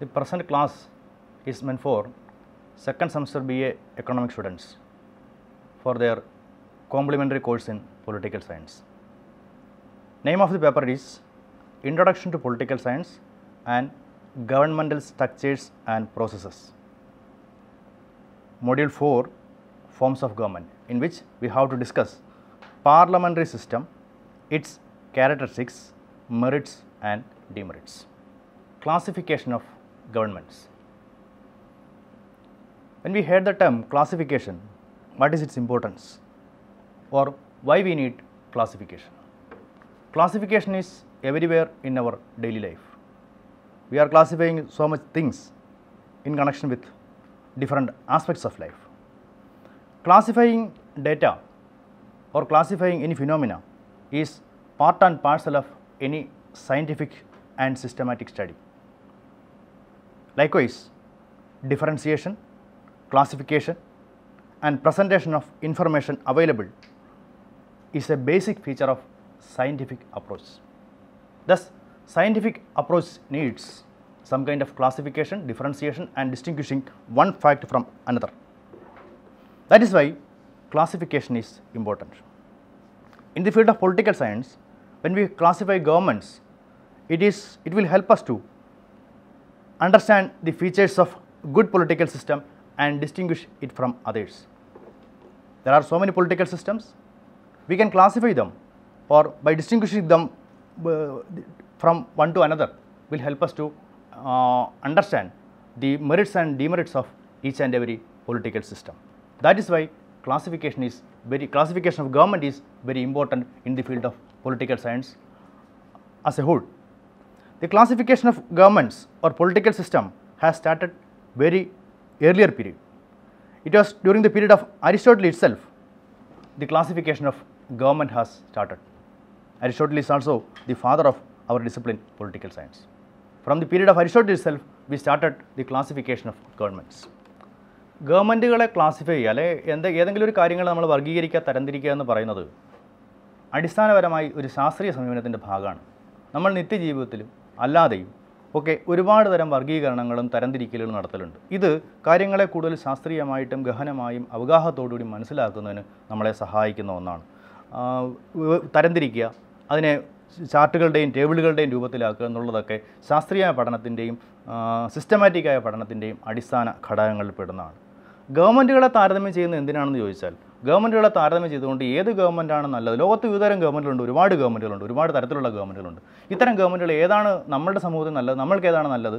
The present class is meant for second semester BA economic students for their complementary course in political science. Name of the paper is Introduction to Political Science and Governmental Structures and Processes. Module 4 Forms of Government in which we have to discuss parliamentary system, its characteristics, merits and demerits. Classification of governments. When we hear the term classification, what is its importance or why we need classification? Classification is everywhere in our daily life. We are classifying so much things in connection with different aspects of life. Classifying data or classifying any phenomena is part and parcel of any scientific and systematic study. Likewise, differentiation, classification and presentation of information available is a basic feature of scientific approach. Thus, scientific approach needs some kind of classification, differentiation and distinguishing one fact from another. That is why classification is important. In the field of political science, when we classify governments, it is it will help us to understand the features of good political system and distinguish it from others. There are so many political systems, we can classify them or by distinguishing them uh, from one to another will help us to uh, understand the merits and demerits of each and every political system. That is why classification is very classification of government is very important in the field of political science as a whole. The classification of governments or political system has started very earlier period. It was during the period of Aristotle itself, the classification of government has started. Aristotle is also the father of our discipline political science. From the period of Aristotle itself, we started the classification of governments. ഗവൺമെൻറ്റുകളെ classify ചെയ്യുക അല്ലെ എന്ത് ഏതെങ്കിലും ഒരു കാര്യങ്ങൾ നമ്മൾ വർഗീകരിക്കുക തരംതിരിക്കുക എന്ന് പറയുന്നത് അടിസ്ഥാനപരമായി ഒരു ശാസ്ത്രീയ സമീപനത്തിൻ്റെ ഭാഗമാണ് നമ്മൾ നിത്യജീവിതത്തിലും അല്ലാതെയും ഒക്കെ ഒരുപാട് തരം വർഗീകരണങ്ങളും തരംതിരിക്കലുകളും നടത്തലുണ്ട് ഇത് കാര്യങ്ങളെ കൂടുതൽ ശാസ്ത്രീയമായിട്ടും ഗഹനമായും അവഗാഹത്തോടുകൂടി മനസ്സിലാക്കുന്നതിന് നമ്മളെ സഹായിക്കുന്ന ഒന്നാണ് തരംതിരിക്കുക അതിനെ ചാർട്ടുകളുടെയും ടേബിളുകളുടെയും രൂപത്തിലാക്കുക എന്നുള്ളതൊക്കെ ശാസ്ത്രീയ പഠനത്തിൻ്റെയും സിസ്റ്റമാറ്റിക്കായ പഠനത്തിൻ്റെയും അടിസ്ഥാന ഘടകങ്ങളിൽ പെടുന്നതാണ് ഗവൺമെൻറ്റുകളെ താരതമ്യം ചെയ്യുന്നത് എന്തിനാണെന്ന് ചോദിച്ചാൽ ഗവൺമെൻറ്റുകളെ താരതമ്യം ചെയ്തുകൊണ്ട് ഏത് ഗവൺമെൻറ്റാണ് നല്ലത് ലോകത്ത് വിവിധതരം ഗവൺമെൻറ്റുകളുണ്ട് ഒരുപാട് ഗവൺമെൻറ്റുകളുണ്ട് ഒരുപാട് തരത്തിലുള്ള ഗവൺമെൻറ്റുകളുണ്ട് ഇത്തരം ഗവൺമെൻറ്റുകൾ ഏതാണ് നമ്മുടെ സമൂഹത്തിൽ നല്ലത് നമ്മൾക്ക് ഏതാണ് നല്ലത്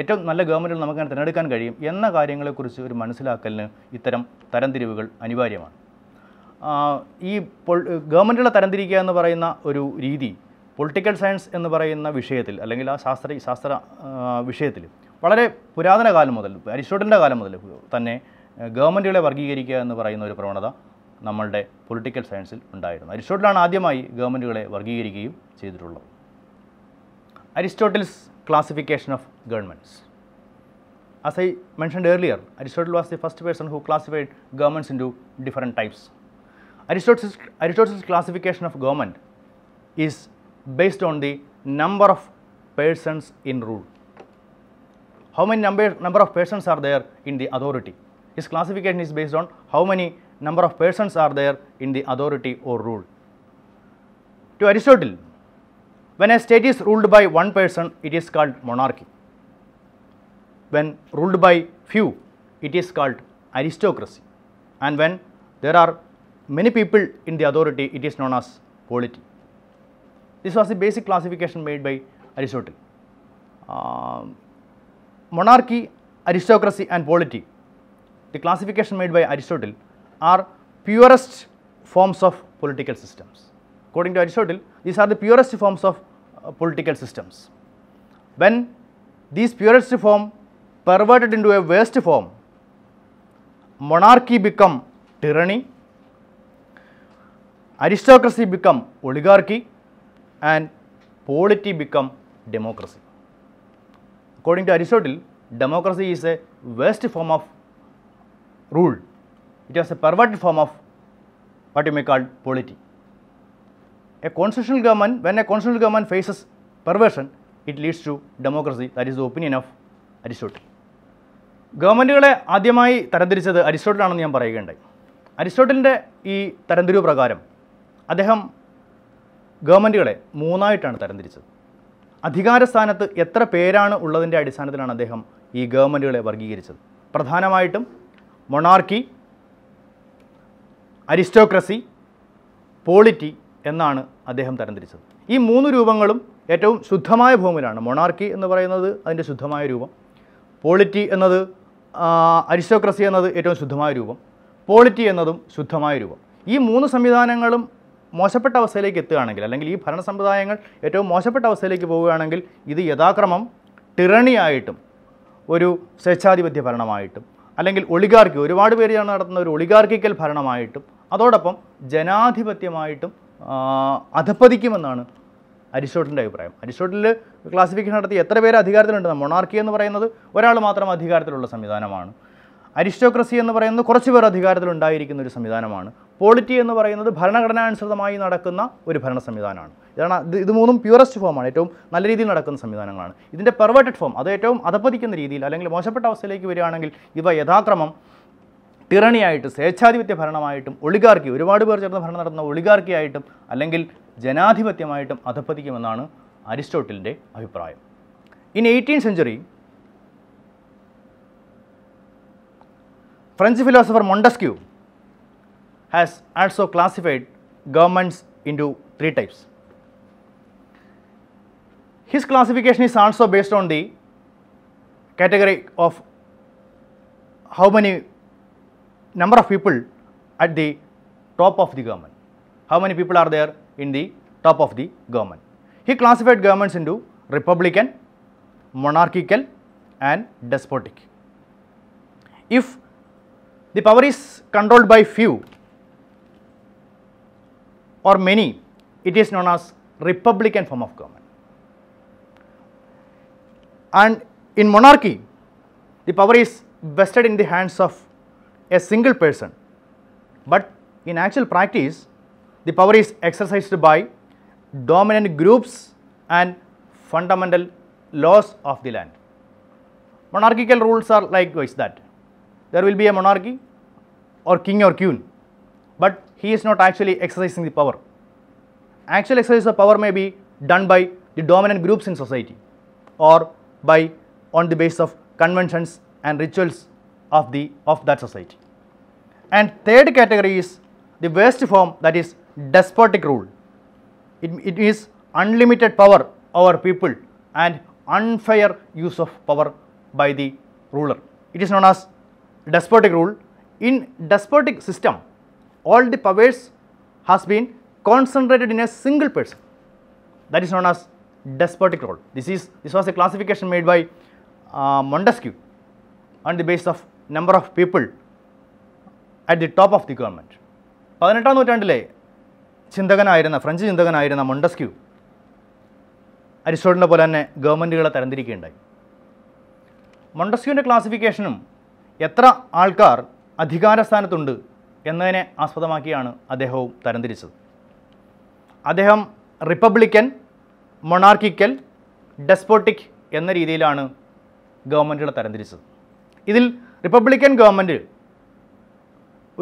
ഏറ്റവും നല്ല ഗവൺമെൻറ്റുകൾ നമുക്ക് അങ്ങനെ തിരഞ്ഞെടുക്കാൻ കഴിയും എന്ന കാര്യങ്ങളെക്കുറിച്ച് ഒരു മനസ്സിലാക്കലിന് ഇത്തരം തരംതിരിവുകൾ അനിവാര്യമാണ് ഈ പൊ ഗവൺമെൻറ്റുകളെ തരംതിരിക്കുക എന്ന് പറയുന്ന ഒരു രീതി പൊളിറ്റിക്കൽ സയൻസ് എന്ന് പറയുന്ന വിഷയത്തിൽ അല്ലെങ്കിൽ ആ ശാസ്ത്ര ശാസ്ത്ര വിഷയത്തിൽ വളരെ പുരാതന കാലം മുതൽ അരിസ്റ്റോട്ടലിൻ്റെ കാലം മുതൽ തന്നെ ഗവൺമെൻറ്റുകളെ വർഗീകരിക്കുക എന്ന് പറയുന്ന ഒരു പ്രവണത നമ്മളുടെ പൊളിറ്റിക്കൽ സയൻസിൽ ഉണ്ടായിരുന്നു അരിസ്റ്റോട്ടിലാണ് ആദ്യമായി ഗവൺമെൻറ്റുകളെ വർഗീകരിക്കുകയും ചെയ്തിട്ടുള്ളത് Aristotle's classification of governments as I mentioned earlier Aristotle was the first person who classified governments into different types Aristotle's Aristotle's classification of government is based on the number of persons in rule how many number, number of persons are there in the authority His classification is based on how many number of persons are there in the authority or rule. To Aristotle, when a state is ruled by one person, it is called monarchy. When ruled by few, it is called aristocracy. And when there are many people in the authority, it is known as polity. This was the basic classification made by Aristotle. Uh, monarchy, aristocracy and polity the classification made by Aristotle are purest forms of political systems. According to Aristotle, these are the purest forms of uh, political systems. When these purest form perverted into a worst form, monarchy become tyranny, aristocracy become oligarchy and polity become democracy. According to Aristotle, democracy is a worst form of ruled. It was a perverted form of what you may call polity. A constitutional government, when a constitutional government faces perversion, it leads to democracy. That is the opinion of Aristotle. ഗവൺമെൻറ്റുകളെ ആദ്യമായി തരംതിരിച്ചത് അരിസ്റ്റോട്ടിലാണെന്ന് ഞാൻ പറയുകയുണ്ടായി അരിസ്റ്റോട്ടലിൻ്റെ ഈ തരംതിരിവ് പ്രകാരം അദ്ദേഹം ഗവൺമെൻറ്റുകളെ മൂന്നായിട്ടാണ് തരംതിരിച്ചത് അധികാരസ്ഥാനത്ത് എത്ര പേരാണ് ഉള്ളതിൻ്റെ അടിസ്ഥാനത്തിലാണ് അദ്ദേഹം ഈ ഗവൺമെൻറ്റുകളെ വർഗീകരിച്ചത് പ്രധാനമായിട്ടും മൊണാർക്കി അരിസ്റ്റോക്രസി പോളിറ്റി എന്നാണ് അദ്ദേഹം തരംതിരിച്ചത് ഈ മൂന്ന് രൂപങ്ങളും ഏറ്റവും ശുദ്ധമായ ഭൂമിയിലാണ് മൊണാർക്കി എന്ന് പറയുന്നത് അതിൻ്റെ ശുദ്ധമായ രൂപം പോളിറ്റി എന്നത് അരിസ്റ്റോക്രസി എന്നത് ഏറ്റവും ശുദ്ധമായ രൂപം പോളിറ്റി എന്നതും ശുദ്ധമായ രൂപം ഈ മൂന്ന് സംവിധാനങ്ങളും മോശപ്പെട്ട അവസ്ഥയിലേക്ക് എത്തുകയാണെങ്കിൽ അല്ലെങ്കിൽ ഈ ഭരണ സമ്പ്രദായങ്ങൾ ഏറ്റവും മോശപ്പെട്ട അവസ്ഥയിലേക്ക് പോവുകയാണെങ്കിൽ ഇത് യഥാക്രമം ടിറണിയായിട്ടും ഒരു സ്വേച്ഛാധിപത്യ ഭരണമായിട്ടും അല്ലെങ്കിൽ ഒളിഗാർക്കി ഒരുപാട് പേര് നടത്തുന്ന ഒരു ഒളിഗാർക്കിക്കൽ ഭരണമായിട്ടും അതോടൊപ്പം ജനാധിപത്യമായിട്ടും അധപ്പതിക്കുമെന്നാണ് അരിസ്റ്റോട്ടലിൻ്റെ അഭിപ്രായം അരിസ്റ്റോട്ടലിൽ ക്ലാസിഫിക്കേഷൻ നടത്തി എത്ര പേര് അധികാരത്തിലുണ്ട് മൊണാർക്കി എന്ന് പറയുന്നത് ഒരാൾ മാത്രം അധികാരത്തിലുള്ള സംവിധാനമാണ് അരിസ്റ്റോക്രസി എന്ന് പറയുന്നത് കുറച്ച് പേർ അധികാരത്തിലുണ്ടായിരിക്കുന്ന ഒരു സംവിധാനമാണ് പോളിറ്റി എന്ന് പറയുന്നത് ഭരണഘടനാനുസൃതമായി നടക്കുന്ന ഒരു ഭരണ സംവിധാനമാണ് ഇതാണ് ഇത് മൂന്നും പ്യൂറസ്റ്റ് ഫോമാണ് ഏറ്റവും നല്ല രീതിയിൽ നടക്കുന്ന സംവിധാനങ്ങളാണ് ഇതിൻ്റെ പെർവേർട്ടഡ് ഫോം അത് ഏറ്റവും അധപ്പതിക്കുന്ന രീതിയിൽ അല്ലെങ്കിൽ മോശപ്പെട്ട അവസ്ഥയിലേക്ക് വരികയാണെങ്കിൽ ഇവ യഥാക്രമം ടിറണിയായിട്ട് സ്വേച്ഛാധിപത്യ ഭരണമായിട്ടും ഒളികാർക്കി ഒരുപാട് പേർ ചേർന്ന് ഭരണം നടത്തുന്ന ഒളികാർക്കിയായിട്ടും അല്ലെങ്കിൽ ജനാധിപത്യമായിട്ടും അധപ്പതിക്കുമെന്നാണ് അരിസ്റ്റോട്ടിലിൻ്റെ അഭിപ്രായം in eighteen century French philosopher Montesquieu has also classified governments into three types. His classification is also based on the category of how many number of people at the top of the government, how many people are there in the top of the government. He classified governments into republican, monarchical and despotic. If the power is controlled by few, or many, it is known as republican form of government. And in monarchy, the power is vested in the hands of a single person, but in actual practice, the power is exercised by dominant groups and fundamental laws of the land. Monarchical rules are likewise that there will be a monarchy or king or queen, but he is not actually exercising the power. Actual exercise of power may be done by the dominant groups in society or by on the basis of conventions and rituals of, the, of that society. And third category is the worst form that is despotic rule. It, it is unlimited power over people and unfair use of power by the ruler. It is known as despotic rule. In despotic system, all the powers has been concentrated in a single person. That is known as despotic role. This is this was a classification made by uh, Montesquieu on the basis of number of people at the top of the government. പതിനെട്ടാം നൂറ്റാണ്ടിലെ ചിന്തകനായിരുന്ന French ചിന്തകനായിരുന്ന Montesquieu അരിസ്റ്റോട്ടിലെ പോലെ തന്നെ ഗവൺമെൻറ്റുകളെ തരംതിരിക്കുകയുണ്ടായി മൊണ്ടസ്ക്യൂവിൻ്റെ ക്ലാസിഫിക്കേഷനും എത്ര ആൾക്കാർ അധികാരസ്ഥാനത്തുണ്ട് എന്നതിനെ ആസ്പദമാക്കിയാണ് അദ്ദേഹവും തരംതിരിച്ചത് അദ്ദേഹം റിപ്പബ്ലിക്കൻ മൊണാർക്കിക്കൽ ഡെസ്പോട്ടിക് എന്ന രീതിയിലാണ് ഗവൺമെൻറ്റുകളെ തരംതിരിച്ചത് ഇതിൽ റിപ്പബ്ലിക്കൻ ഗവൺമെൻറ്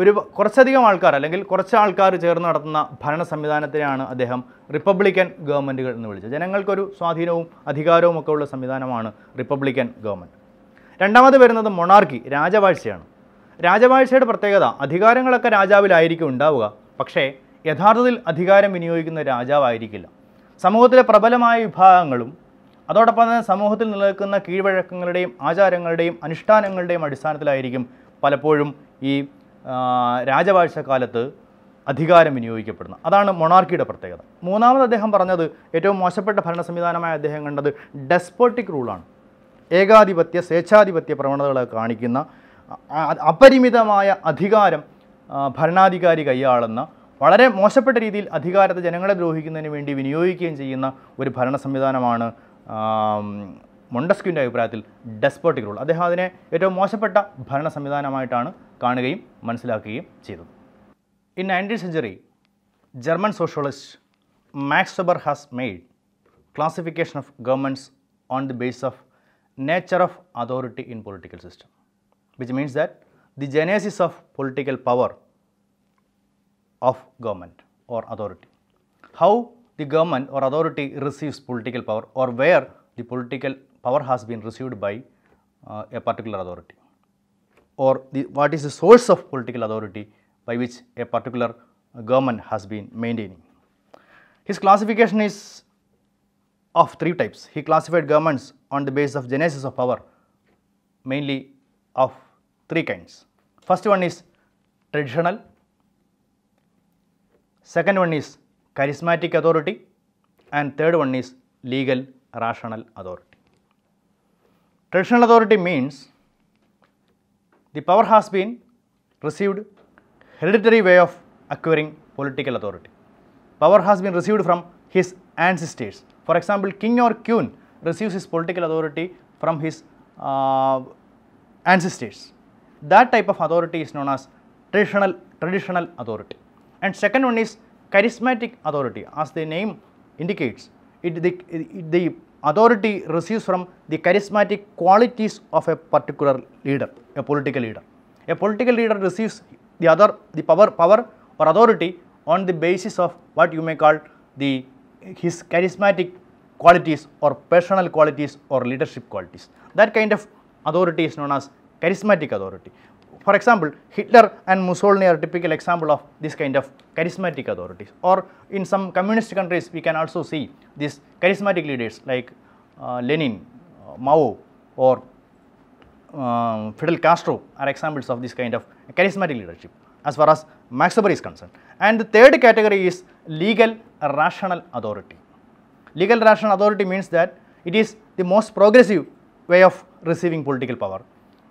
ഒരു കുറച്ചധികം ആൾക്കാർ അല്ലെങ്കിൽ കുറച്ച് ആൾക്കാർ ചേർന്ന് നടത്തുന്ന ഭരണ സംവിധാനത്തിനാണ് അദ്ദേഹം റിപ്പബ്ലിക്കൻ ഗവൺമെൻറ്റുകൾ എന്ന് വിളിച്ചത് ജനങ്ങൾക്കൊരു സ്വാധീനവും അധികാരവും ഒക്കെ ഉള്ള സംവിധാനമാണ് റിപ്പബ്ലിക്കൻ ഗവൺമെൻറ് രണ്ടാമത് വരുന്നത് മൊണാർക്കി രാജവാഴ്ചയാണ് രാജവാഴ്ചയുടെ പ്രത്യേകത അധികാരങ്ങളൊക്കെ രാജാവിലായിരിക്കും ഉണ്ടാവുക പക്ഷേ യഥാർത്ഥത്തിൽ അധികാരം വിനിയോഗിക്കുന്ന രാജാവായിരിക്കില്ല സമൂഹത്തിലെ പ്രബലമായ വിഭാഗങ്ങളും അതോടൊപ്പം തന്നെ സമൂഹത്തിൽ നിലനിൽക്കുന്ന കീഴ്വഴക്കങ്ങളുടെയും ആചാരങ്ങളുടെയും അനുഷ്ഠാനങ്ങളുടെയും അടിസ്ഥാനത്തിലായിരിക്കും പലപ്പോഴും ഈ രാജവാഴ്ച കാലത്ത് അധികാരം വിനിയോഗിക്കപ്പെടുന്നത് അതാണ് മൊണാർക്കിയുടെ പ്രത്യേകത മൂന്നാമത് അദ്ദേഹം പറഞ്ഞത് ഏറ്റവും മോശപ്പെട്ട ഭരണ സംവിധാനമായ അദ്ദേഹം കണ്ടത് ഡെസ്പോട്ടിക് റൂളാണ് ഏകാധിപത്യ സ്വേച്ഛാധിപത്യ പ്രവണതകളെ കാണിക്കുന്ന അപരിമിതമായ അധികാരം ഭരണാധികാരി കൈയാളുന്ന വളരെ മോശപ്പെട്ട രീതിയിൽ അധികാരത്തെ ജനങ്ങളെ ദ്രോഹിക്കുന്നതിന് വേണ്ടി വിനിയോഗിക്കുകയും ചെയ്യുന്ന ഒരു ഭരണ സംവിധാനമാണ് മൊണ്ടസ്ക്യുവിൻ്റെ അഭിപ്രായത്തിൽ ഡെസ്പോട്ടിക് റൂൾ അദ്ദേഹം അതിനെ ഏറ്റവും മോശപ്പെട്ട ഭരണ സംവിധാനമായിട്ടാണ് കാണുകയും മനസ്സിലാക്കുകയും ചെയ്തത് in nineteen century German socialist Max Weber has made classification of governments on the base of nature of authority in political system which means that the genesis of political power of government or authority. How the government or authority receives political power or where the political power has been received by uh, a particular authority or the, what is the source of political authority by which a particular government has been maintaining. His classification is of three types. He classified governments on the basis of genesis of power mainly of three kinds. First one is traditional, second one is charismatic authority and third one is legal rational authority. Traditional authority means the power has been received hereditary way of acquiring political authority. Power has been received from his ancestors. For example, king or queen receives his political authority from his uh, ancestors. That type of authority is known as traditional, traditional authority. And second one is charismatic authority as the name indicates. It, the, it, the authority receives from the charismatic qualities of a particular leader, a political leader. A political leader receives the other the power power or authority on the basis of what you may call the his charismatic qualities or personal qualities or leadership qualities. That kind of authority is known as charismatic authority. For example, Hitler and Mussolini are typical example of this kind of charismatic authorities or in some communist countries we can also see these charismatic leaders like uh, Lenin, uh, Mao or um, Fidel Castro are examples of this kind of charismatic leadership as far as Max Weber is concerned. And the third category is legal rational authority. Legal rational authority means that it is the most progressive way of receiving political power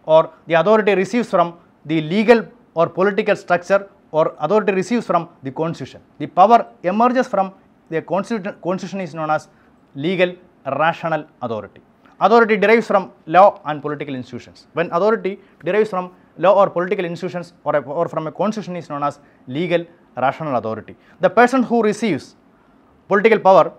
or the authority receives from the legal or political structure or authority receives from the constitution. The power emerges from the constitution, constitution is known as legal rational authority. Authority derives from law and political institutions. When authority derives from law or political institutions or, a, or from a constitution is known as legal rational authority. The person who receives political power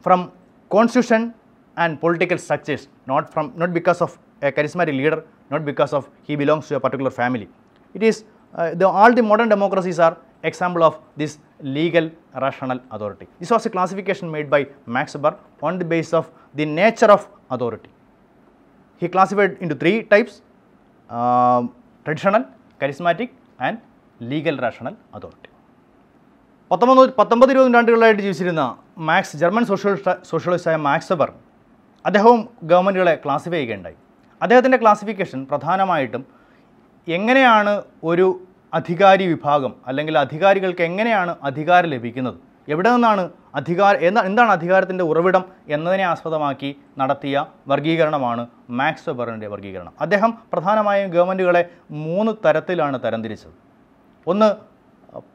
from constitution and political structures not from not because of a charismatic leader not because of he belongs to a particular family. It is uh, the, all the modern democracies are example of this legal rational authority. This was a classification made by Max Weber on the basis of the nature of authority. He classified into three types uh, traditional, charismatic and legal rational authority. പത്തൊമ്പത് പത്തൊമ്പത് ഇരുപത് നൂറ്റാണ്ടുകളായിട്ട് Max Max German social സോഷ്യലിസ്റ്റായ Max Weber അദ്ദേഹവും ഗവൺമെൻറ്റുകളെ classify ചെയ്യുകയുണ്ടായി അദ്ദേഹത്തിൻ്റെ classification പ്രധാനമായിട്ടും എങ്ങനെയാണ് ഒരു അധികാരി വിഭാഗം അല്ലെങ്കിൽ അധികാരികൾക്ക് എങ്ങനെയാണ് അധികാരം ലഭിക്കുന്നത് എവിടെ നിന്നാണ് അധികാര എന്താണ് അധികാരത്തിൻ്റെ ഉറവിടം എന്നതിനെ ആസ്പദമാക്കി നടത്തിയ വർഗീകരണമാണ് മാക്സ് വെബറിൻ്റെ വർഗീകരണം അദ്ദേഹം പ്രധാനമായും ഗവൺമെൻറ്റുകളെ മൂന്ന് തരത്തിലാണ് തരംതിരിച്ചത് ഒന്ന്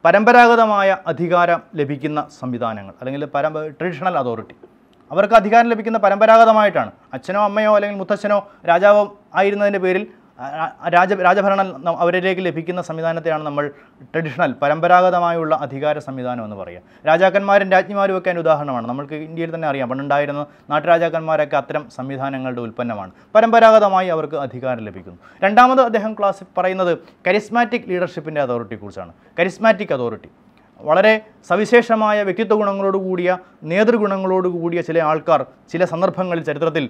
പരമ്പരാഗതമായ അധികാരം ലഭിക്കുന്ന സംവിധാനങ്ങൾ അല്ലെങ്കിൽ പരമ്പ ട്രഡീഷണൽ അതോറിറ്റി അവർക്ക് അധികാരം ലഭിക്കുന്ന പരമ്പരാഗതമായിട്ടാണ് അച്ഛനോ അമ്മയോ അല്ലെങ്കിൽ മുത്തച്ഛനോ രാജാവോ ആയിരുന്നതിൻ്റെ പേരിൽ രാജ രാജഭരണം അവരിലേക്ക് ലഭിക്കുന്ന സംവിധാനത്തെയാണ് നമ്മൾ ട്രഡീഷണൽ പരമ്പരാഗതമായുള്ള അധികാര സംവിധാനം എന്ന് പറയുക രാജാക്കന്മാരും രാജ്ഞിമാരും ഒക്കെ അതിന് ഉദാഹരണമാണ് നമ്മൾക്ക് ഇന്ത്യയിൽ തന്നെ അറിയാം പണ്ടുണ്ടായിരുന്ന നാട്ടുരാജാക്കന്മാരൊക്കെ അത്തരം സംവിധാനങ്ങളുടെ ഉൽപ്പന്നമാണ് പരമ്പരാഗതമായി അവർക്ക് അധികാരം ലഭിക്കുന്നു രണ്ടാമത് അദ്ദേഹം ക്ലാസ് പറയുന്നത് കരിസ്മാറ്റിക് ലീഡർഷിപ്പിൻ്റെ അതോറിറ്റിയെക്കുറിച്ചാണ് കരിസ്മാറ്റിക് അതോറിറ്റി വളരെ സവിശേഷമായ വ്യക്തിത്വ ഗുണങ്ങളോട് കൂടിയ നേതൃഗുണങ്ങളോട് കൂടിയ ചില ആൾക്കാർ ചില സന്ദർഭങ്ങളിൽ ചരിത്രത്തിൽ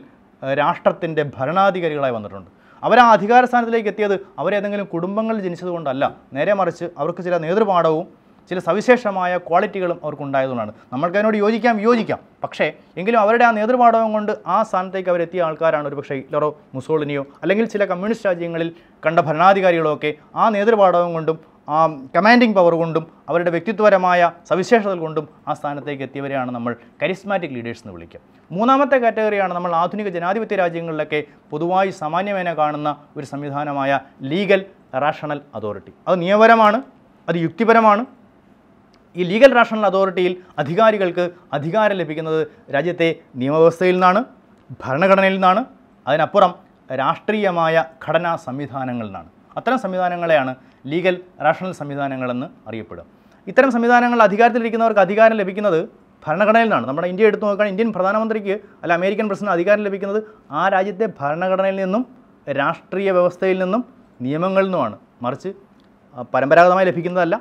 രാഷ്ട്രത്തിൻ്റെ ഭരണാധികാരികളായി വന്നിട്ടുണ്ട് അവർ ആ അധികാര സ്ഥാനത്തിലേക്ക് എത്തിയത് അവരേതെങ്കിലും കുടുംബങ്ങളിൽ ജനിച്ചതുകൊണ്ടല്ല നേരെ മറിച്ച് അവർക്ക് ചില നേതൃപാഠവും ചില സവിശേഷമായ ക്വാളിറ്റികളും അവർക്കുണ്ടായതുകൊണ്ടാണ് നമ്മൾക്കതിനോട് യോജിക്കാം യോജിക്കാം പക്ഷേ എങ്കിലും അവരുടെ ആ നേതൃപാഠവും കൊണ്ട് ആ സ്ഥാനത്തേക്ക് അവരെത്തിയ ആൾക്കാരാണ് ഒരു പക്ഷേ ഹിറ്റ്ലറോ മുസോളിനിയോ അല്ലെങ്കിൽ ചില കമ്മ്യൂണിസ്റ്റ് രാജ്യങ്ങളിൽ കണ്ട ഭരണാധികാരികളോ ഒക്കെ ആ നേതൃപാഠവും കൊണ്ടും കമാൻഡിങ് പവർ കൊണ്ടും അവരുടെ വ്യക്തിത്വപരമായ സവിശേഷതകൾ കൊണ്ടും ആ സ്ഥാനത്തേക്ക് എത്തിയവരെയാണ് നമ്മൾ കരിസ്മാറ്റിക് ലീഡേഴ്സ് എന്ന് വിളിക്കുക മൂന്നാമത്തെ കാറ്റഗറിയാണ് നമ്മൾ ആധുനിക ജനാധിപത്യ രാജ്യങ്ങളിലൊക്കെ പൊതുവായി സാമാന്യമേന കാണുന്ന ഒരു സംവിധാനമായ ലീഗൽ റാഷണൽ അതോറിറ്റി അത് നിയമപരമാണ് അത് യുക്തിപരമാണ് ഈ ലീഗൽ റാഷണൽ അതോറിറ്റിയിൽ അധികാരികൾക്ക് അധികാരം ലഭിക്കുന്നത് രാജ്യത്തെ നിയമവ്യവസ്ഥയിൽ നിന്നാണ് ഭരണഘടനയിൽ നിന്നാണ് അതിനപ്പുറം രാഷ്ട്രീയമായ ഘടനാ സംവിധാനങ്ങളിൽ നിന്നാണ് അത്തരം സംവിധാനങ്ങളെയാണ് ലീഗൽ റാഷണൽ സംവിധാനങ്ങളെന്ന് അറിയപ്പെടും ഇത്തരം സംവിധാനങ്ങൾ അധികാരത്തിലിരിക്കുന്നവർക്ക് അധികാരം ലഭിക്കുന്നത് ഭരണഘടനയിൽ നിന്നാണ് നമ്മുടെ ഇന്ത്യ എടുത്തു നോക്കാൻ ഇന്ത്യൻ പ്രധാനമന്ത്രിക്ക് അല്ല അമേരിക്കൻ പ്രസിഡന്റ് അധികാരം ലഭിക്കുന്നത് ആ രാജ്യത്തെ ഭരണഘടനയിൽ നിന്നും രാഷ്ട്രീയ വ്യവസ്ഥയിൽ നിന്നും നിയമങ്ങളിൽ നിന്നുമാണ് മറിച്ച് പരമ്പരാഗതമായി ലഭിക്കുന്നതല്ല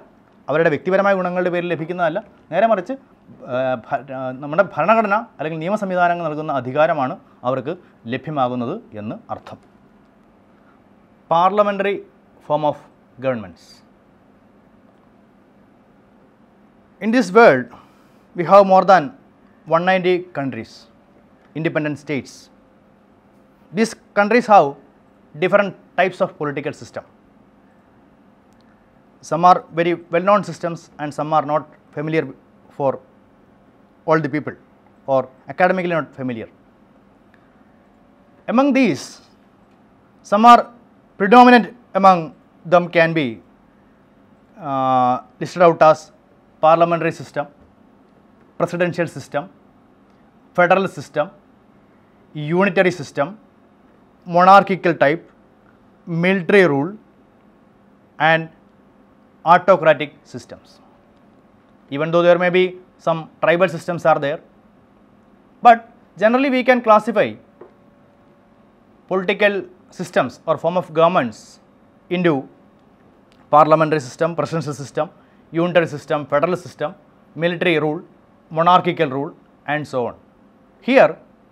അവരുടെ വ്യക്തിപരമായ ഗുണങ്ങളുടെ പേരിൽ ലഭിക്കുന്നതല്ല നേരെ മറിച്ച് നമ്മുടെ ഭരണഘടന അല്ലെങ്കിൽ നിയമ സംവിധാനങ്ങൾ നൽകുന്ന അധികാരമാണ് അവർക്ക് ലഭ്യമാകുന്നത് എന്ന് അർത്ഥം parliamentary form of governments. In this world, we have more than 190 countries, independent states. These countries have different types of political system. Some are very well known systems and some are not familiar for all the people or academically not familiar. Among these, some are predominant among them can be uh, listed out as parliamentary system, presidential system, federal system, unitary system, monarchical type, military rule and autocratic systems. Even though there may be some tribal systems are there, but generally we can classify political systems or form of governments into parliamentary system, presidential system, unitary system, federal system, military rule, monarchical rule and so on. Here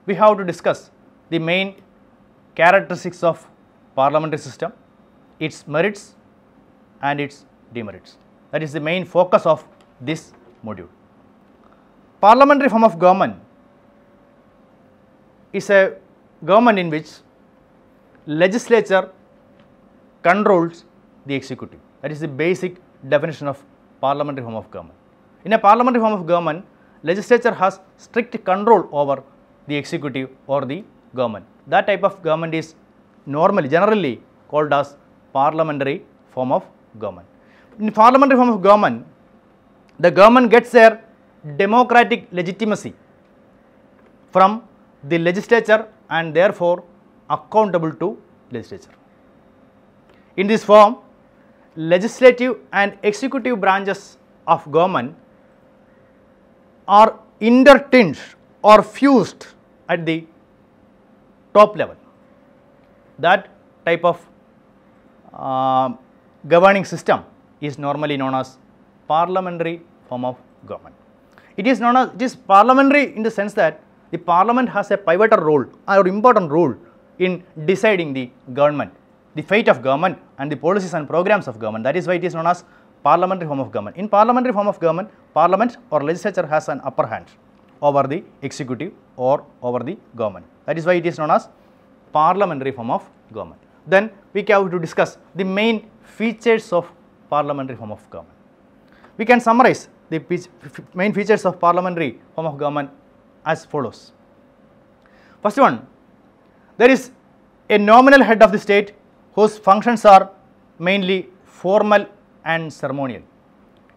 we have to discuss the main characteristics of parliamentary system, its merits and its demerits. That is the main focus of this module. Parliamentary form of government is a government in which legislature controls the executive. That is the basic definition of parliamentary form of government. In a parliamentary form of government, legislature has strict control over the executive or the government. That type of government is normally, generally called as parliamentary form of government. In parliamentary form of government, the government gets their democratic legitimacy from the legislature and therefore accountable to legislature. In this form, legislative and executive branches of government are intertwined or fused at the top level. That type of uh, governing system is normally known as parliamentary form of government. It is known as it is parliamentary in the sense that the parliament has a pivotal role or important role in deciding the government the fate of government and the policies and programs of government. That is why it is known as parliamentary form of government. In parliamentary form of government, parliament or legislature has an upper hand over the executive or over the government. That is why it is known as parliamentary form of government. Then we have to discuss the main features of parliamentary form of government. We can summarize the main features of parliamentary form of government as follows. First one, there is a nominal head of the state whose functions are mainly formal and ceremonial.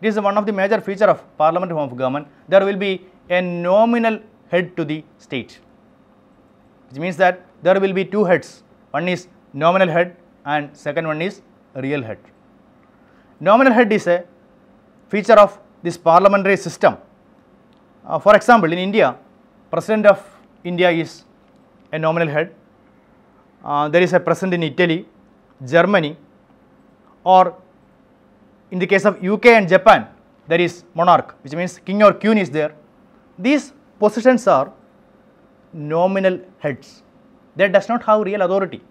It is one of the major feature of parliamentary form of government. There will be a nominal head to the state, which means that there will be two heads. One is nominal head and second one is real head. Nominal head is a feature of this parliamentary system. Uh, for example, in India, President of India is a nominal head. Uh, there is a president in Italy, Germany or in the case of UK and Japan there is monarch which means king or queen is there. These positions are nominal heads they does not have real authority.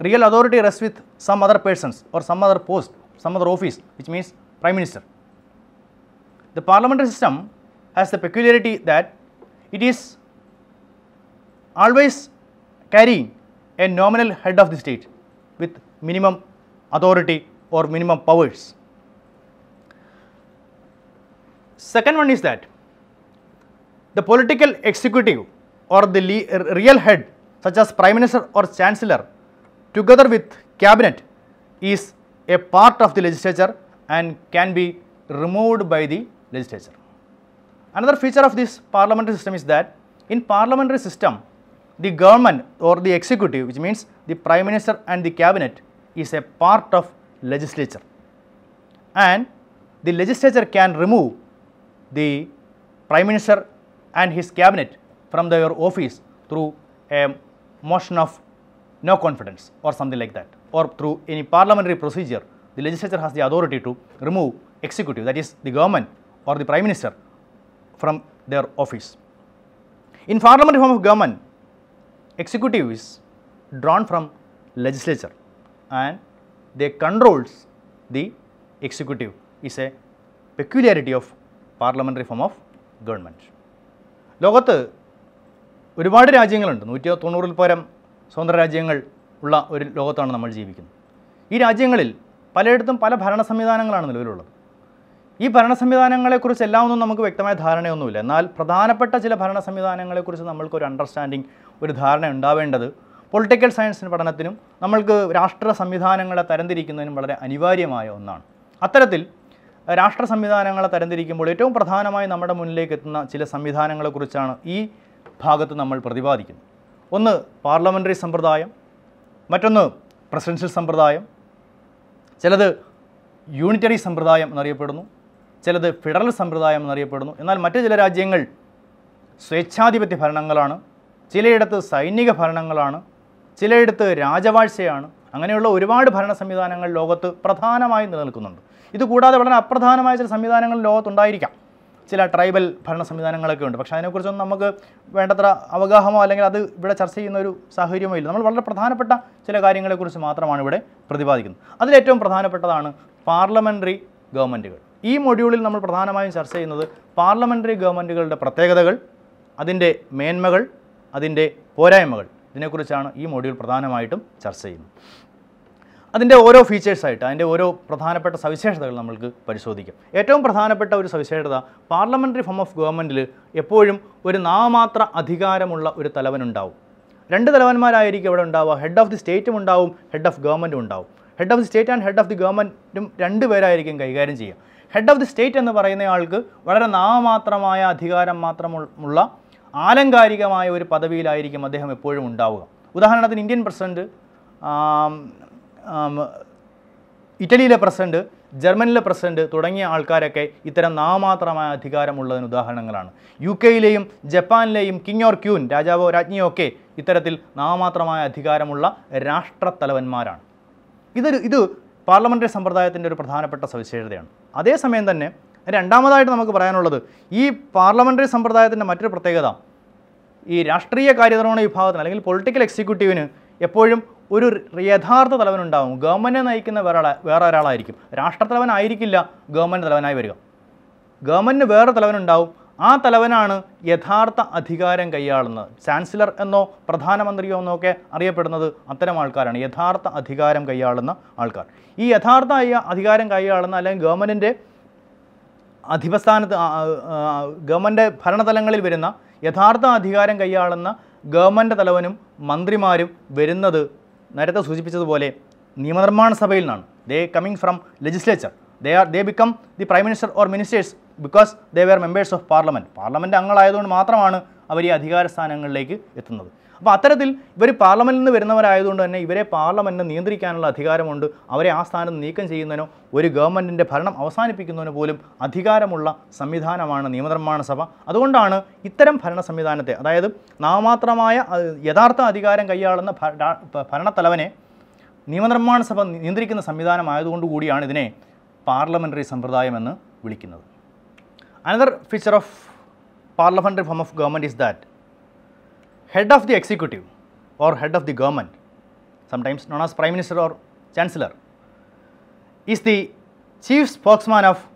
Real authority rests with some other persons or some other post, some other office which means prime minister. The parliamentary system has the peculiarity that it is always carrying a nominal head of the state with minimum authority or minimum powers. Second one is that the political executive or the real head such as prime minister or chancellor together with cabinet is a part of the legislature and can be removed by the legislature. Another feature of this parliamentary system is that in parliamentary system the government or the executive which means the prime minister and the cabinet is a part of legislature and the legislature can remove the prime minister and his cabinet from their office through a motion of no confidence or something like that or through any parliamentary procedure the legislature has the authority to remove executive that is the government or the prime minister from their office. In parliamentary form of government executive is drawn from legislature and they controls the executive is a peculiarity of parliamentary form of government ലോകത്ത് ഒരുപാട് രാജ്യങ്ങളുണ്ട് നൂറ്റി തൊണ്ണൂറിൽ പരം സ്വതന്ത്ര രാജ്യങ്ങൾ ഉള്ള ഒരു ലോകത്താണ് നമ്മൾ ജീവിക്കുന്നത് ഈ രാജ്യങ്ങളിൽ പലയിടത്തും പല ഭരണ സംവിധാനങ്ങളാണ് നിലവിലുള്ളത് ഈ ഭരണ സംവിധാനങ്ങളെക്കുറിച്ച് എല്ലാമൊന്നും നമുക്ക് വ്യക്തമായ ധാരണയൊന്നുമില്ല എന്നാൽ പ്രധാനപ്പെട്ട ചില ഭരണ സംവിധാനങ്ങളെക്കുറിച്ച് നമ്മൾക്കൊരു അണ്ടർസ്റ്റാൻഡിങ് ഒരു ധാരണ ഉണ്ടാവേണ്ടത് പൊളിറ്റിക്കൽ സയൻസിന് പഠനത്തിനും നമ്മൾക്ക് രാഷ്ട്ര സംവിധാനങ്ങളെ തരംതിരിക്കുന്നതിനും വളരെ അനിവാര്യമായ ഒന്നാണ് അത്തരത്തിൽ രാഷ്ട്ര സംവിധാനങ്ങളെ തരംതിരിക്കുമ്പോൾ ഏറ്റവും പ്രധാനമായി നമ്മുടെ മുന്നിലേക്ക് എത്തുന്ന ചില സംവിധാനങ്ങളെക്കുറിച്ചാണ് ഈ ഭാഗത്ത് നമ്മൾ പ്രതിപാദിക്കുന്നത് ഒന്ന് പാർലമെൻ്ററി സമ്പ്രദായം മറ്റൊന്ന് പ്രസിഡൻഷ്യൽ സമ്പ്രദായം ചിലത് യൂണിറ്ററി സമ്പ്രദായം എന്നറിയപ്പെടുന്നു ചിലത് ഫെഡറൽ സമ്പ്രദായം എന്നറിയപ്പെടുന്നു എന്നാൽ മറ്റു ചില രാജ്യങ്ങൾ സ്വേച്ഛാധിപത്യ ഭരണങ്ങളാണ് ചിലയിടത്ത് സൈനിക ഭരണങ്ങളാണ് ചിലയിടത്ത് രാജവാഴ്ചയാണ് അങ്ങനെയുള്ള ഒരുപാട് ഭരണ സംവിധാനങ്ങൾ ലോകത്ത് പ്രധാനമായി നിലനിൽക്കുന്നുണ്ട് ഇതുകൂടാതെ വളരെ അപ്രധാനമായ ചില സംവിധാനങ്ങൾ ലോകത്തുണ്ടായിരിക്കാം ചില ട്രൈബൽ ഭരണ സംവിധാനങ്ങളൊക്കെ ഉണ്ട് പക്ഷേ അതിനെക്കുറിച്ചൊന്നും നമുക്ക് വേണ്ടത്ര അവഗാഹമോ അല്ലെങ്കിൽ അത് ഇവിടെ ചർച്ച ചെയ്യുന്ന ഒരു സാഹചര്യമോ ഇല്ല നമ്മൾ വളരെ പ്രധാനപ്പെട്ട ചില കാര്യങ്ങളെക്കുറിച്ച് മാത്രമാണ് ഇവിടെ പ്രതിപാദിക്കുന്നത് അതിലേറ്റവും പ്രധാനപ്പെട്ടതാണ് പാർലമെൻ്ററി ഗവൺമെൻറ്റുകൾ ഈ മൊഡ്യൂളിൽ നമ്മൾ പ്രധാനമായും ചർച്ച ചെയ്യുന്നത് പാർലമെൻ്ററി ഗവൺമെൻറ്റുകളുടെ പ്രത്യേകതകൾ അതിൻ്റെ മേന്മകൾ അതിൻ്റെ പോരായ്മകൾ ഇതിനെക്കുറിച്ചാണ് ഈ മോഡ്യൂൾ പ്രധാനമായിട്ടും ചർച്ച ചെയ്യുന്നത് അതിൻ്റെ ഓരോ ഫീച്ചേഴ്സായിട്ട് അതിൻ്റെ ഓരോ പ്രധാനപ്പെട്ട സവിശേഷതകൾ നമ്മൾക്ക് പരിശോധിക്കാം ഏറ്റവും പ്രധാനപ്പെട്ട ഒരു സവിശേഷത പാർലമെൻ്ററി ഫോം ഓഫ് ഗവൺമെൻറ്റിൽ എപ്പോഴും ഒരു നാമമാത്ര അധികാരമുള്ള ഒരു തലവനുണ്ടാവും രണ്ട് തലവന്മാരായിരിക്കും ഇവിടെ ഉണ്ടാവുക ഹെഡ് ഓഫ് ദി സ്റ്റേറ്റും ഉണ്ടാവും ഹെഡ് ഓഫ് ഗവൺമെൻറ്റും ഉണ്ടാവും head of the state and head of the ഗവൺമെൻറ്റും രണ്ട് പേരായിരിക്കും കൈകാര്യം ചെയ്യുക ഹെഡ് ഓഫ് ദി സ്റ്റേറ്റ് എന്ന് പറയുന്ന ആൾക്ക് വളരെ നാമമാത്രമായ അധികാരം മാത്രമുള്ള ആലങ്കാരികമായ ഒരു പദവിയിലായിരിക്കും അദ്ദേഹം എപ്പോഴും ഉണ്ടാവുക ഉദാഹരണത്തിന് ഇന്ത്യൻ പ്രസിഡന്റ് ഇറ്റലിയിലെ പ്രസിഡന്റ് ജർമ്മനിലെ പ്രസിഡന്റ് തുടങ്ങിയ ആൾക്കാരൊക്കെ ഇത്തരം നാമാത്രമായ അധികാരമുള്ളതിന് ഉദാഹരണങ്ങളാണ് യു കെയിലെയും ജപ്പാനിലെയും കിങ് ഓർ ക്യൂൻ രാജാവോ രാജ്ഞിയോ ഒക്കെ ഇത്തരത്തിൽ നാമാത്രമായ അധികാരമുള്ള രാഷ്ട്രത്തലവന്മാരാണ് ഇതൊരു ഇത് പാർലമെൻ്ററി സമ്പ്രദായത്തിൻ്റെ ഒരു പ്രധാനപ്പെട്ട സവിശേഷതയാണ് അതേസമയം തന്നെ രണ്ടാമതായിട്ട് നമുക്ക് പറയാനുള്ളത് ഈ പാർലമെൻ്ററി സമ്പ്രദായത്തിൻ്റെ മറ്റൊരു പ്രത്യേകത ഈ രാഷ്ട്രീയ കാര്യനിർവഹണ വിഭാഗത്തിന് അല്ലെങ്കിൽ പൊളിറ്റിക്കൽ എക്സിക്യൂട്ടീവിന് എപ്പോഴും ഒരു യഥാർത്ഥ തലവനുണ്ടാവും ഗവൺമെൻറ്റിനെ നയിക്കുന്ന വേറെ വേറെ ഒരാളായിരിക്കും രാഷ്ട്രത്തലവനായിരിക്കില്ല ഗവൺമെൻറ് തലവനായി വരിക ഗവൺമെൻറ്റിന് വേറെ തലവനുണ്ടാവും ആ തലവനാണ് യഥാർത്ഥ അധികാരം കൈയാളുന്നത് ചാൻസലർ എന്നോ പ്രധാനമന്ത്രിയോ എന്നോ ഒക്കെ അറിയപ്പെടുന്നത് അത്തരം ആൾക്കാരാണ് യഥാർത്ഥ അധികാരം കൈയാളുന്ന ആൾക്കാർ ഈ യഥാർത്ഥ അധികാരം കൈയാളുന്ന അല്ലെങ്കിൽ ഗവൺമെൻറ്റിൻ്റെ അധിപസ്ഥാനത്ത് ഗവൺമെൻറ് ഭരണതലങ്ങളിൽ വരുന്ന യഥാർത്ഥ അധികാരം കൈയാളുന്ന ഗവൺമെൻറ് തലവനും മന്ത്രിമാരും വരുന്നത് നേരത്തെ സൂചിപ്പിച്ചതുപോലെ നിയമനിർമ്മാണ സഭയിൽ നിന്നാണ് they coming from legislature they are they become the prime minister or ministers because they were members of parliament parliament അംഗങ്ങളായതുകൊണ്ട് മാത്രമാണ് അവർ ഈ അധികാര സ്ഥാനങ്ങളിലേക്ക് എത്തുന്നത് അപ്പോൾ അത്തരത്തിൽ ഇവർ പാർലമെൻറ്റിൽ നിന്ന് വരുന്നവരായതുകൊണ്ട് തന്നെ ഇവരെ പാർലമെൻറ്റിനെ നിയന്ത്രിക്കാനുള്ള അധികാരമുണ്ട് അവരെ ആ സ്ഥാനത്ത് നീക്കം ചെയ്യുന്നതിനോ ഒരു ഗവൺമെൻറ്റിൻ്റെ ഭരണം അവസാനിപ്പിക്കുന്നതിനോ പോലും അധികാരമുള്ള സംവിധാനമാണ് നിയമനിർമ്മാണ സഭ അതുകൊണ്ടാണ് ഇത്തരം ഭരണ സംവിധാനത്തെ അതായത് നാമമാത്രമായ യഥാർത്ഥ അധികാരം കൈയാളുന്ന ഭരണത്തലവനെ നിയമനിർമ്മാണ സഭ നിയന്ത്രിക്കുന്ന സംവിധാനമായതുകൊണ്ട് കൂടിയാണ് ഇതിനെ പാർലമെൻ്ററി സമ്പ്രദായം എന്ന് വിളിക്കുന്നത് another feature of parliamentary form of government is that head of the executive or head of the government, sometimes known as prime minister or chancellor, is the chief spokesman of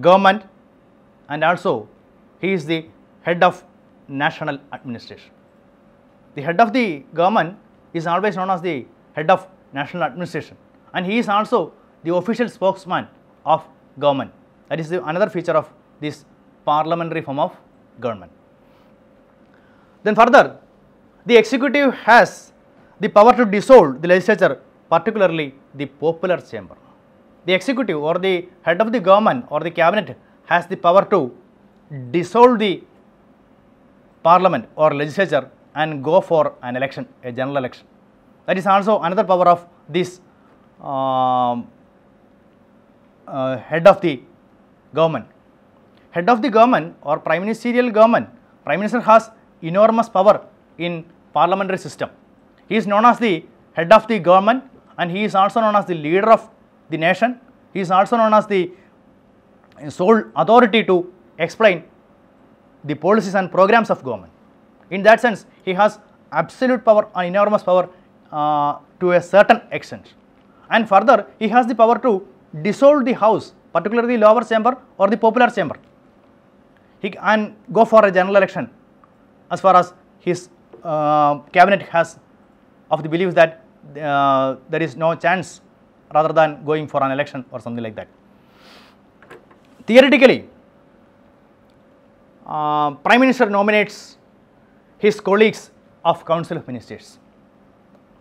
government and also he is the head of national administration. The head of the government is always known as the head of national administration and he is also the official spokesman of government. That is the another feature of this parliamentary form of government. Then further, the executive has the power to dissolve the legislature, particularly the popular chamber. The executive or the head of the government or the cabinet has the power to dissolve the parliament or legislature and go for an election, a general election. That is also another power of this uh, uh, head of the government. Head of the government or prime ministerial government, prime minister has enormous power in parliamentary system. He is known as the head of the government and he is also known as the leader of the nation. He is also known as the sole authority to explain the policies and programs of government. In that sense, he has absolute power and enormous power uh, to a certain extent. And further, he has the power to dissolve the house, particularly the lower chamber or the popular chamber, he, and go for a general election as far as his uh, cabinet has of the belief that uh, there is no chance rather than going for an election or something like that. Theoretically, uh, Prime Minister nominates his colleagues of Council of Ministers.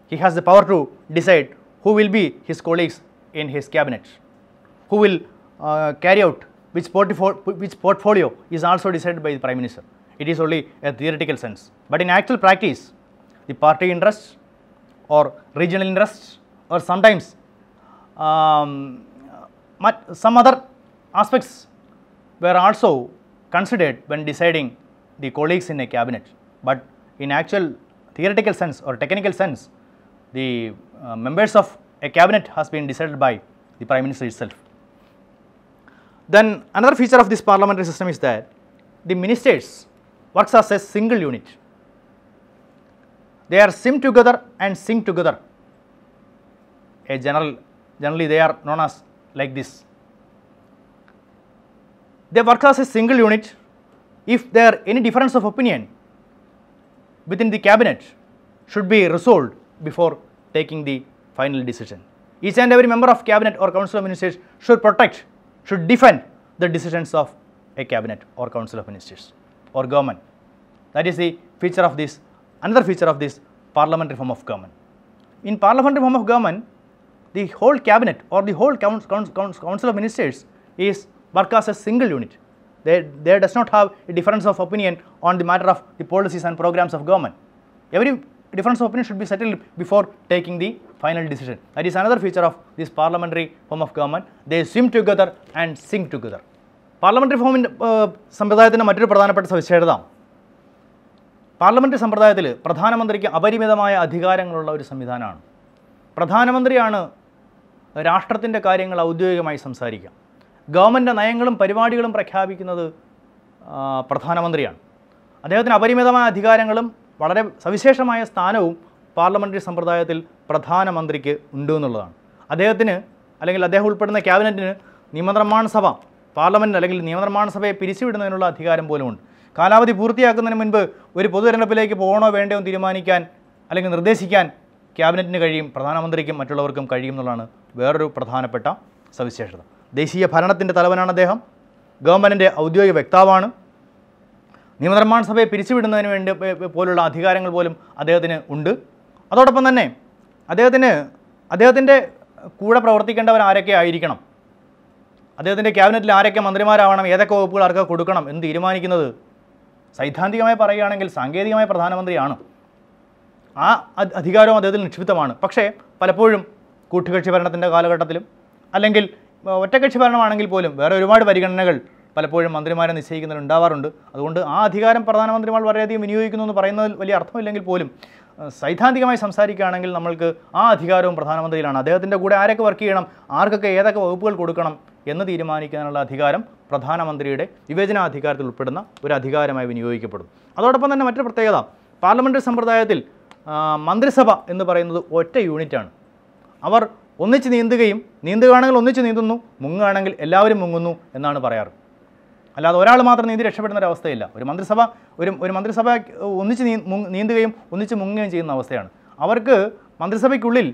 He has the power to decide who will be his colleagues in his cabinet, who will uh, carry out which portfolio, which portfolio is also decided by the Prime Minister it is only a theoretical sense. But in actual practice, the party interests or regional interests or sometimes um, some other aspects were also considered when deciding the colleagues in a cabinet. But in actual theoretical sense or technical sense, the uh, members of a cabinet has been decided by the prime minister itself. Then another feature of this parliamentary system is that the ministers works as a single unit. They are sim together and sync together. A general, generally they are known as like this. They work as a single unit. If there are any difference of opinion within the cabinet should be resolved before taking the final decision. Each and every member of cabinet or council of ministers should protect, should defend the decisions of a cabinet or council of ministers or government. That is the feature of this, another feature of this parliamentary form of government. In parliamentary form of government, the whole cabinet or the whole council of ministers is work as a single unit. They, there does not have a difference of opinion on the matter of the policies and programs of government. Every difference of opinion should be settled before taking the final decision. That is another feature of this parliamentary form of government. They swim together and sink together. Parliamentary ഫോമിൻ്റെ സമ്പ്രദായത്തിൻ്റെ മറ്റൊരു പ്രധാനപ്പെട്ട സവിശേഷത parliamentary സമ്പ്രദായത്തിൽ പ്രധാനമന്ത്രിക്ക് അപരിമിതമായ അധികാരങ്ങളുള്ള ഒരു സംവിധാനമാണ് പ്രധാനമന്ത്രിയാണ് രാഷ്ട്രത്തിൻ്റെ കാര്യങ്ങൾ ഔദ്യോഗികമായി സംസാരിക്കുക ഗവൺമെൻറ് നയങ്ങളും പരിപാടികളും പ്രഖ്യാപിക്കുന്നത് പ്രധാനമന്ത്രിയാണ് അദ്ദേഹത്തിന് അപരിമിതമായ അധികാരങ്ങളും വളരെ സവിശേഷമായ സ്ഥാനവും പാർലമെൻ്ററി സമ്പ്രദായത്തിൽ പ്രധാനമന്ത്രിക്ക് ഉണ്ട് എന്നുള്ളതാണ് അദ്ദേഹത്തിന് അല്ലെങ്കിൽ അദ്ദേഹം ഉൾപ്പെടുന്ന ക്യാബിനറ്റിന് നിയമനിർമ്മാണ സഭ പാർലമെൻറ്റ് അല്ലെങ്കിൽ നിയമനിർമ്മാണ സഭയെ പിരിച്ചുവിടുന്നതിനുള്ള അധികാരം പോലുമുണ്ട് കാലാവധി പൂർത്തിയാക്കുന്നതിന് മുൻപ് ഒരു പൊതുതെരഞ്ഞെടുപ്പിലേക്ക് പോകണോ വേണ്ടയോ തീരുമാനിക്കാൻ അല്ലെങ്കിൽ നിർദ്ദേശിക്കാൻ ക്യാബിനറ്റിന് കഴിയും പ്രധാനമന്ത്രിക്കും മറ്റുള്ളവർക്കും കഴിയും എന്നുള്ളതാണ് വേറൊരു പ്രധാനപ്പെട്ട സവിശേഷത ദേശീയ ഭരണത്തിൻ്റെ തലവനാണ് അദ്ദേഹം ഗവൺമെൻറ്റിൻ്റെ ഔദ്യോഗിക വ്യക്താവാണ് നിയമനിർമ്മാണ സഭയെ പിരിച്ചുവിടുന്നതിന് വേണ്ടി പോലുള്ള അധികാരങ്ങൾ പോലും അദ്ദേഹത്തിന് ഉണ്ട് അതോടൊപ്പം തന്നെ അദ്ദേഹത്തിന് അദ്ദേഹത്തിൻ്റെ കൂടെ പ്രവർത്തിക്കേണ്ടവർ ആരൊക്കെ ആയിരിക്കണം അദ്ദേഹത്തിൻ്റെ ക്യാബിനറ്റിൽ ആരൊക്കെ മന്ത്രിമാരാവണം ഏതൊക്കെ വകുപ്പുകൾ ആർക്ക് കൊടുക്കണം എന്ന് തീരുമാനിക്കുന്നത് സൈദ്ധാന്തികമായി പറയുകയാണെങ്കിൽ സാങ്കേതികമായ പ്രധാനമന്ത്രിയാണ് ആ അധികാരവും അദ്ദേഹത്തിൽ നിക്ഷിപ്തമാണ് പക്ഷേ പലപ്പോഴും കൂട്ടുകക്ഷി ഭരണത്തിൻ്റെ കാലഘട്ടത്തിലും അല്ലെങ്കിൽ ഒറ്റകക്ഷി ഭരണമാണെങ്കിൽ പോലും വേറെ ഒരുപാട് പരിഗണനകൾ പലപ്പോഴും മന്ത്രിമാരെ നിശ്ചയിക്കുന്നതിൽ ഉണ്ടാവാറുണ്ട് അതുകൊണ്ട് ആ അധികാരം പ്രധാനമന്ത്രിമാർ വളരെയധികം വിനിയോഗിക്കുന്നു എന്ന് പറയുന്നതിൽ വലിയ അർത്ഥമില്ലെങ്കിൽ പോലും സൈദ്ധാന്തികമായി സംസാരിക്കുകയാണെങ്കിൽ നമ്മൾക്ക് ആ അധികാരവും പ്രധാനമന്ത്രിയിലാണ് അദ്ദേഹത്തിൻ്റെ കൂടെ ആരൊക്കെ വർക്ക് ചെയ്യണം ആർക്കൊക്കെ ഏതൊക്കെ വകുപ്പുകൾ കൊടുക്കണം എന്ന് തീരുമാനിക്കാനുള്ള അധികാരം പ്രധാനമന്ത്രിയുടെ വിവേചനാധികാരത്തിൽ ഉൾപ്പെടുന്ന ഒരു അധികാരമായി വിനിയോഗിക്കപ്പെടും അതോടൊപ്പം തന്നെ മറ്റൊരു പ്രത്യേകത പാർലമെൻ്ററി സമ്പ്രദായത്തിൽ മന്ത്രിസഭ എന്ന് പറയുന്നത് ഒറ്റ യൂണിറ്റാണ് അവർ ഒന്നിച്ച് നീന്തുകയും നീന്തുകയാണെങ്കിൽ ഒന്നിച്ച് നീന്തുന്നു മുങ്ങുകയാണെങ്കിൽ എല്ലാവരും മുങ്ങുന്നു എന്നാണ് പറയാറ് അല്ലാതെ ഒരാൾ മാത്രം നീന്തി രക്ഷപ്പെടുന്ന ഒരു അവസ്ഥയില്ല ഒരു മന്ത്രിസഭ ഒരു ഒരു മന്ത്രിസഭ ഒന്നിച്ച് നീന്തുകയും ഒന്നിച്ച് മുങ്ങുകയും ചെയ്യുന്ന അവസ്ഥയാണ് അവർക്ക് മന്ത്രിസഭയ്ക്കുള്ളിൽ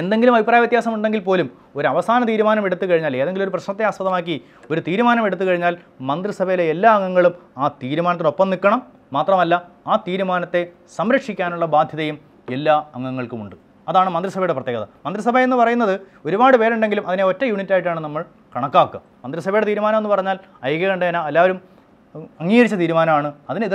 എന്തെങ്കിലും അഭിപ്രായ വ്യത്യാസം ഉണ്ടെങ്കിൽ പോലും ഒരു അവസാന തീരുമാനം എടുത്തു കഴിഞ്ഞാൽ ഏതെങ്കിലും ഒരു പ്രശ്നത്തെ ആസ്പദമാക്കി ഒരു തീരുമാനം എടുത്തു കഴിഞ്ഞാൽ മന്ത്രിസഭയിലെ എല്ലാ അംഗങ്ങളും ആ തീരുമാനത്തിനൊപ്പം നിൽക്കണം മാത്രമല്ല ആ തീരുമാനത്തെ സംരക്ഷിക്കാനുള്ള ബാധ്യതയും എല്ലാ അംഗങ്ങൾക്കുമുണ്ട് അതാണ് മന്ത്രിസഭയുടെ പ്രത്യേകത മന്ത്രിസഭ എന്ന് പറയുന്നത് ഒരുപാട് പേരുണ്ടെങ്കിലും അതിനെ ഒറ്റ യൂണിറ്റായിട്ടാണ് നമ്മൾ കണക്കാക്കുക മന്ത്രിസഭയുടെ തീരുമാനം എന്ന് പറഞ്ഞാൽ ഐക്യകണ്ഠേന എല്ലാവരും അംഗീകരിച്ച തീരുമാനമാണ് അതിനെ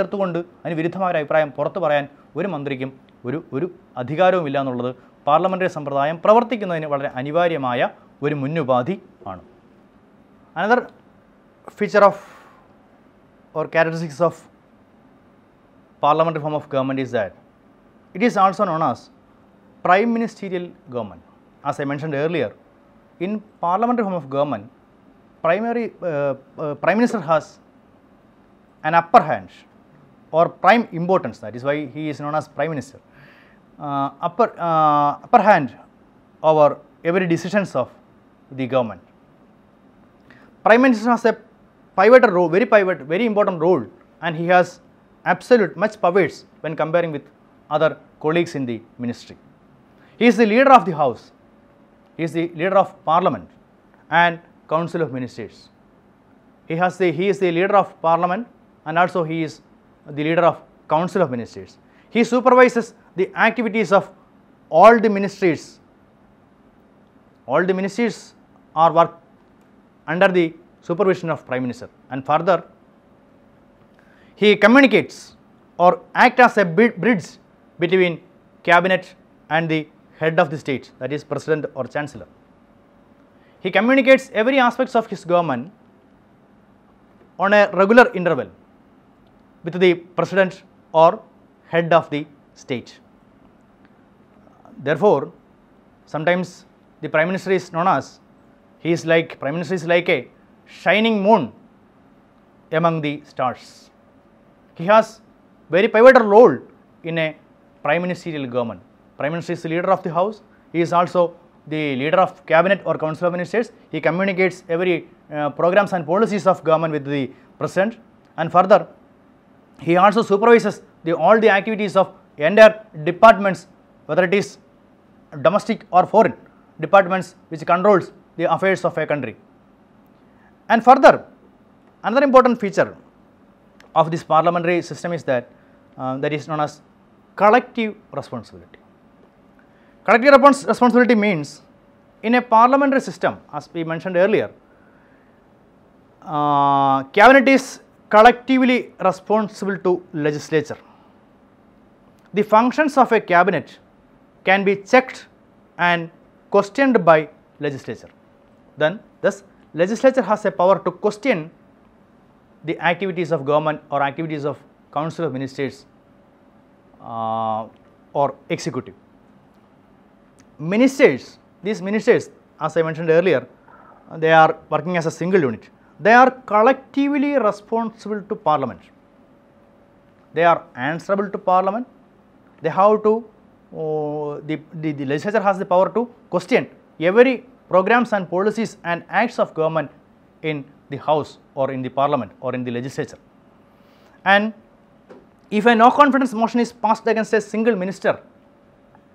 അതിന് വിരുദ്ധമായ ഒരു അഭിപ്രായം പുറത്തു പറയാൻ ഒരു മന്ത്രിക്കും ഒരു ഒരു അധികാരവുമില്ല എന്നുള്ളത് പാർലമെൻ്ററി സമ്പ്രദായം പ്രവർത്തിക്കുന്നതിന് വളരെ അനിവാര്യമായ ഒരു മുന്നുപാധി ആണ് another feature of or characteristics of parliamentary form of government is that it is also known as prime ministerial government as I mentioned earlier in parliamentary form of government primary prime minister has an upper hand or prime importance that importance why is is known as prime minister Uh, upper, uh, upper hand over every decisions of the government. Prime Minister has a pivotal role, very pivot, very important role and he has absolute much powers when comparing with other colleagues in the ministry. He is the leader of the house, he is the leader of parliament and council of ministers. He has the, he is the leader of parliament and also he is the leader of council of ministers. He supervises the activities of all the ministries. All the ministries are work under the supervision of Prime Minister and further he communicates or acts as a bridge between cabinet and the head of the state that is president or chancellor. He communicates every aspects of his government on a regular interval with the president or head of the state. Therefore, sometimes the prime minister is known as he is like prime minister is like a shining moon among the stars. He has very pivotal role in a prime ministerial government. Prime minister is the leader of the house. He is also the leader of cabinet or council of ministers. He communicates every uh, programs and policies of government with the president and further he also supervises the all the activities of entire departments whether it is domestic or foreign departments which controls the affairs of a country. And further another important feature of this parliamentary system is that uh, that is known as collective responsibility. Collective respons responsibility means in a parliamentary system as we mentioned earlier, uh, cabinet is collectively responsible to legislature the functions of a cabinet can be checked and questioned by legislature. Then thus legislature has a power to question the activities of government or activities of council of ministers uh, or executive. Ministers, these ministers as I mentioned earlier, they are working as a single unit. They are collectively responsible to parliament. They are answerable to parliament they have to uh, the, the, the legislature has the power to question every programs and policies and acts of government in the house or in the parliament or in the legislature. And if a no confidence motion is passed against a single minister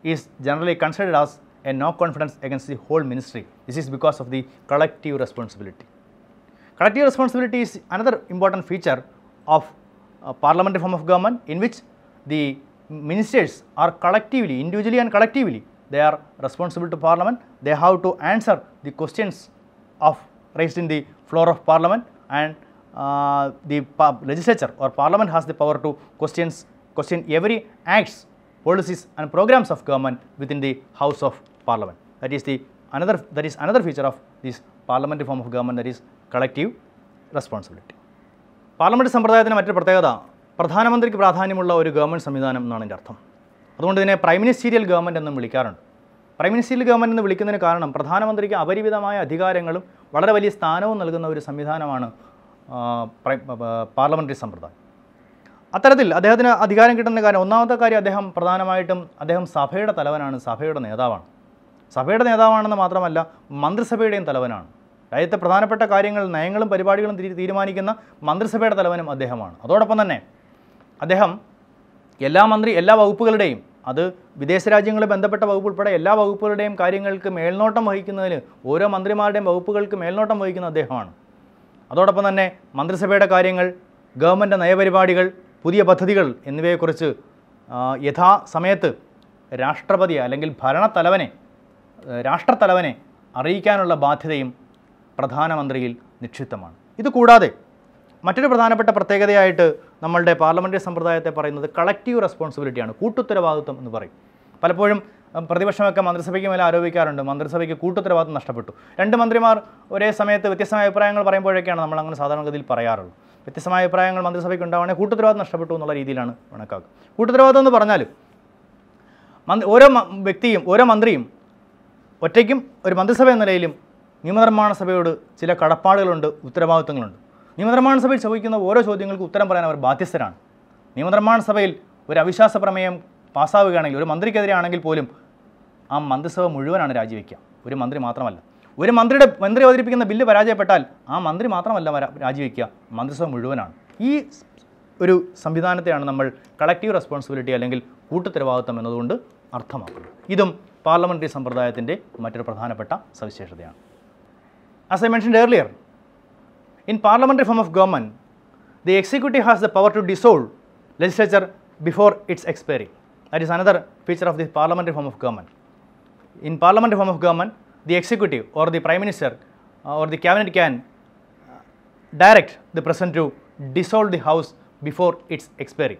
is generally considered as a no confidence against the whole ministry. This is because of the collective responsibility. Collective responsibility is another important feature of uh, parliamentary form of government in which the ministers are collectively, individually and collectively, they are responsible to parliament, they have to answer the questions of raised in the floor of parliament and uh, the legislature or parliament has the power to questions, question every acts, policies and programs of government within the house of parliament. That is the another that is another feature of this parliamentary form of government that is collective responsibility. Parliament സമ്പ്രദായത്തിന് മറ്റൊരു പ്രത്യേകത പ്രധാനമന്ത്രിക്ക് പ്രാധാന്യമുള്ള ഒരു government സംവിധാനം എന്നാണ് എൻ്റെ അർത്ഥം അതുകൊണ്ട് ഇതിനെ പ്രൈം മിനിസ്റ്റീരിയൽ ഗവൺമെൻറ് എന്നും വിളിക്കാറുണ്ട് പ്രൈം മിനിസ്റ്റീരിയൽ ഗവൺമെൻറ് എന്ന് വിളിക്കുന്നതിന് കാരണം പ്രധാനമന്ത്രിക്ക് അപരിമിതമായ അധികാരങ്ങളും വളരെ വലിയ സ്ഥാനവും നൽകുന്ന ഒരു സംവിധാനമാണ് പാർലമെൻ്ററി സമ്പ്രദായം അത്തരത്തിൽ അദ്ദേഹത്തിന് അധികാരം കിട്ടുന്ന കാര്യം ഒന്നാമത്തെ കാര്യം അദ്ദേഹം പ്രധാനമായിട്ടും അദ്ദേഹം സഭയുടെ തലവനാണ് സഭയുടെ നേതാവാണ് സഭയുടെ നേതാവാണെന്ന് മാത്രമല്ല മന്ത്രിസഭയുടെയും തലവനാണ് രാജ്യത്തെ പ്രധാനപ്പെട്ട കാര്യങ്ങൾ നയങ്ങളും പരിപാടികളും തീരുമാനിക്കുന്ന മന്ത്രിസഭയുടെ തലവനും അദ്ദേഹമാണ് അതോടൊപ്പം തന്നെ അദ്ദേഹം എല്ലാ മന്ത്രി എല്ലാ വകുപ്പുകളുടെയും അത് വിദേശ രാജ്യങ്ങളെ ബന്ധപ്പെട്ട വകുപ്പ് ഉൾപ്പെടെ എല്ലാ വകുപ്പുകളുടെയും കാര്യങ്ങൾക്ക് മേൽനോട്ടം വഹിക്കുന്നതിന് ഓരോ മന്ത്രിമാരുടെയും വകുപ്പുകൾക്ക് മേൽനോട്ടം വഹിക്കുന്ന അദ്ദേഹമാണ് അതോടൊപ്പം തന്നെ മന്ത്രിസഭയുടെ കാര്യങ്ങൾ ഗവൺമെൻറ് നയപരിപാടികൾ പുതിയ പദ്ധതികൾ എന്നിവയെക്കുറിച്ച് യഥാസമയത്ത് രാഷ്ട്രപതി അല്ലെങ്കിൽ ഭരണത്തലവനെ രാഷ്ട്രത്തലവനെ അറിയിക്കാനുള്ള ബാധ്യതയും പ്രധാനമന്ത്രിയിൽ നിക്ഷിപ്തമാണ് ഇതുകൂടാതെ മറ്റൊരു പ്രധാനപ്പെട്ട പ്രത്യേകതയായിട്ട് നമ്മളുടെ പാർലമെൻ്ററി സമ്പ്രദായത്തെ പറയുന്നത് കളക്റ്റീവ് റെസ്പോൺസിബിലിറ്റിയാണ് കൂട്ടുത്തരവാദിത്വം എന്ന് പറയും പലപ്പോഴും പ്രതിപക്ഷമൊക്കെ മന്ത്രിസഭയ്ക്ക് മേലെ ആരോപിക്കാറുണ്ട് മന്ത്രിസഭയ്ക്ക് കൂട്ടുത്തരവാദിത്വം നഷ്ടപ്പെട്ടു രണ്ട് മന്ത്രിമാർ ഒരേ സമയത്ത് വ്യത്യസ്തമായ അഭിപ്രായങ്ങൾ പറയുമ്പോഴൊക്കെയാണ് നമ്മൾ അങ്ങനെ സാധാരണഗതിയിൽ പറയാറുള്ളൂ വ്യത്യസ്തമായ അഭിപ്രായങ്ങൾ മന്ത്രിസഭയ്ക്ക് ഉണ്ടാവണേ കൂട്ടുത്തരവാദിത്വം നഷ്ടപ്പെട്ടു എന്നുള്ള രീതിയിലാണ് കണക്കാക്കുക കൂട്ടുത്തരവാദിത്വം എന്ന് പറഞ്ഞാൽ ഓരോ വ്യക്തിയും ഓരോ മന്ത്രിയും ഒറ്റയ്ക്കും ഒരു മന്ത്രിസഭ എന്ന നിലയിലും നിയമനിർമ്മാണ സഭയോട് ചില കടപ്പാടുകളുണ്ട് ഉത്തരവാദിത്തങ്ങളുണ്ട് നിയമനിർമ്മാണ സഭയിൽ ചോദിക്കുന്ന ഓരോ ചോദ്യങ്ങൾക്കും ഉത്തരം പറയാൻ അവർ ബാധ്യസ്ഥരാണ് നിയമനിർമ്മാണ സഭയിൽ ഒരു അവിശ്വാസ പ്രമേയം പാസ്സാവുകയാണെങ്കിൽ ഒരു മന്ത്രിക്കെതിരെയാണെങ്കിൽ പോലും ആ മന്ത്രിസഭ മുഴുവനാണ് രാജിവെക്കുക ഒരു മന്ത്രി മാത്രമല്ല ഒരു മന്ത്രിയുടെ മന്ത്രി അവതരിപ്പിക്കുന്ന ബില്ല് പരാജയപ്പെട്ടാൽ ആ മന്ത്രി മാത്രമല്ല രാജിവെക്കുക മന്ത്രിസഭ മുഴുവനാണ് ഈ ഒരു സംവിധാനത്തെയാണ് നമ്മൾ കളക്റ്റീവ് റെസ്പോൺസിബിലിറ്റി അല്ലെങ്കിൽ കൂട്ടുത്തരവാദിത്വം എന്നതുകൊണ്ട് അർത്ഥമാക്കുന്നത് ഇതും പാർലമെൻ്ററി സമ്പ്രദായത്തിൻ്റെ മറ്റൊരു പ്രധാനപ്പെട്ട സവിശേഷതയാണ് as I mention earlier In parliamentary form of government, the executive has the power to dissolve legislature before its expiry. That is another feature of the parliamentary form of government. In parliamentary form of government, the executive or the prime minister uh, or the cabinet can uh, direct the president to dissolve the house before its expiry.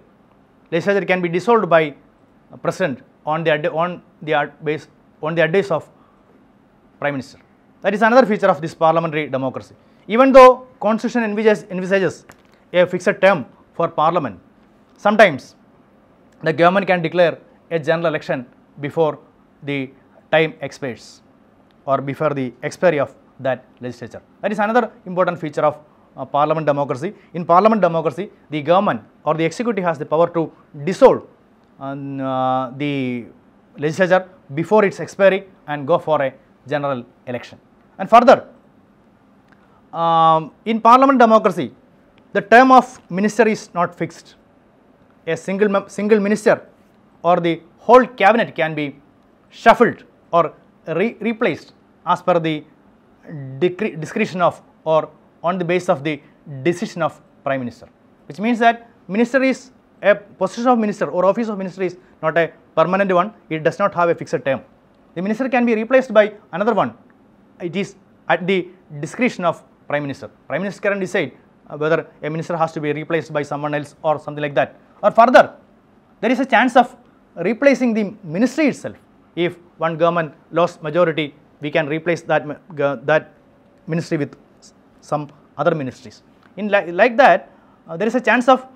Legislature can be dissolved by president on the on the base on the advice of prime minister. That is another feature of this parliamentary democracy. Even though constitution envisages, envisages a fixed term for parliament, sometimes the government can declare a general election before the time expires or before the expiry of that legislature. That is another important feature of uh, parliament democracy. In parliament democracy, the government or the executive has the power to dissolve um, uh, the legislature before its expiry and go for a general election. And further, um, in parliament democracy, the term of minister is not fixed. A single, single minister or the whole cabinet can be shuffled or re replaced as per the discretion of or on the basis of the decision of prime minister which means that minister is a position of minister or office of minister is not a permanent one it does not have a fixed term the minister can be replaced by another one it is at the discretion of prime minister. Prime minister can decide uh, whether a minister has to be replaced by someone else or something like that. Or further, there is a chance of replacing the ministry itself. If one government lost majority, we can replace that, that ministry with some other ministries. In like that, uh, there is a chance of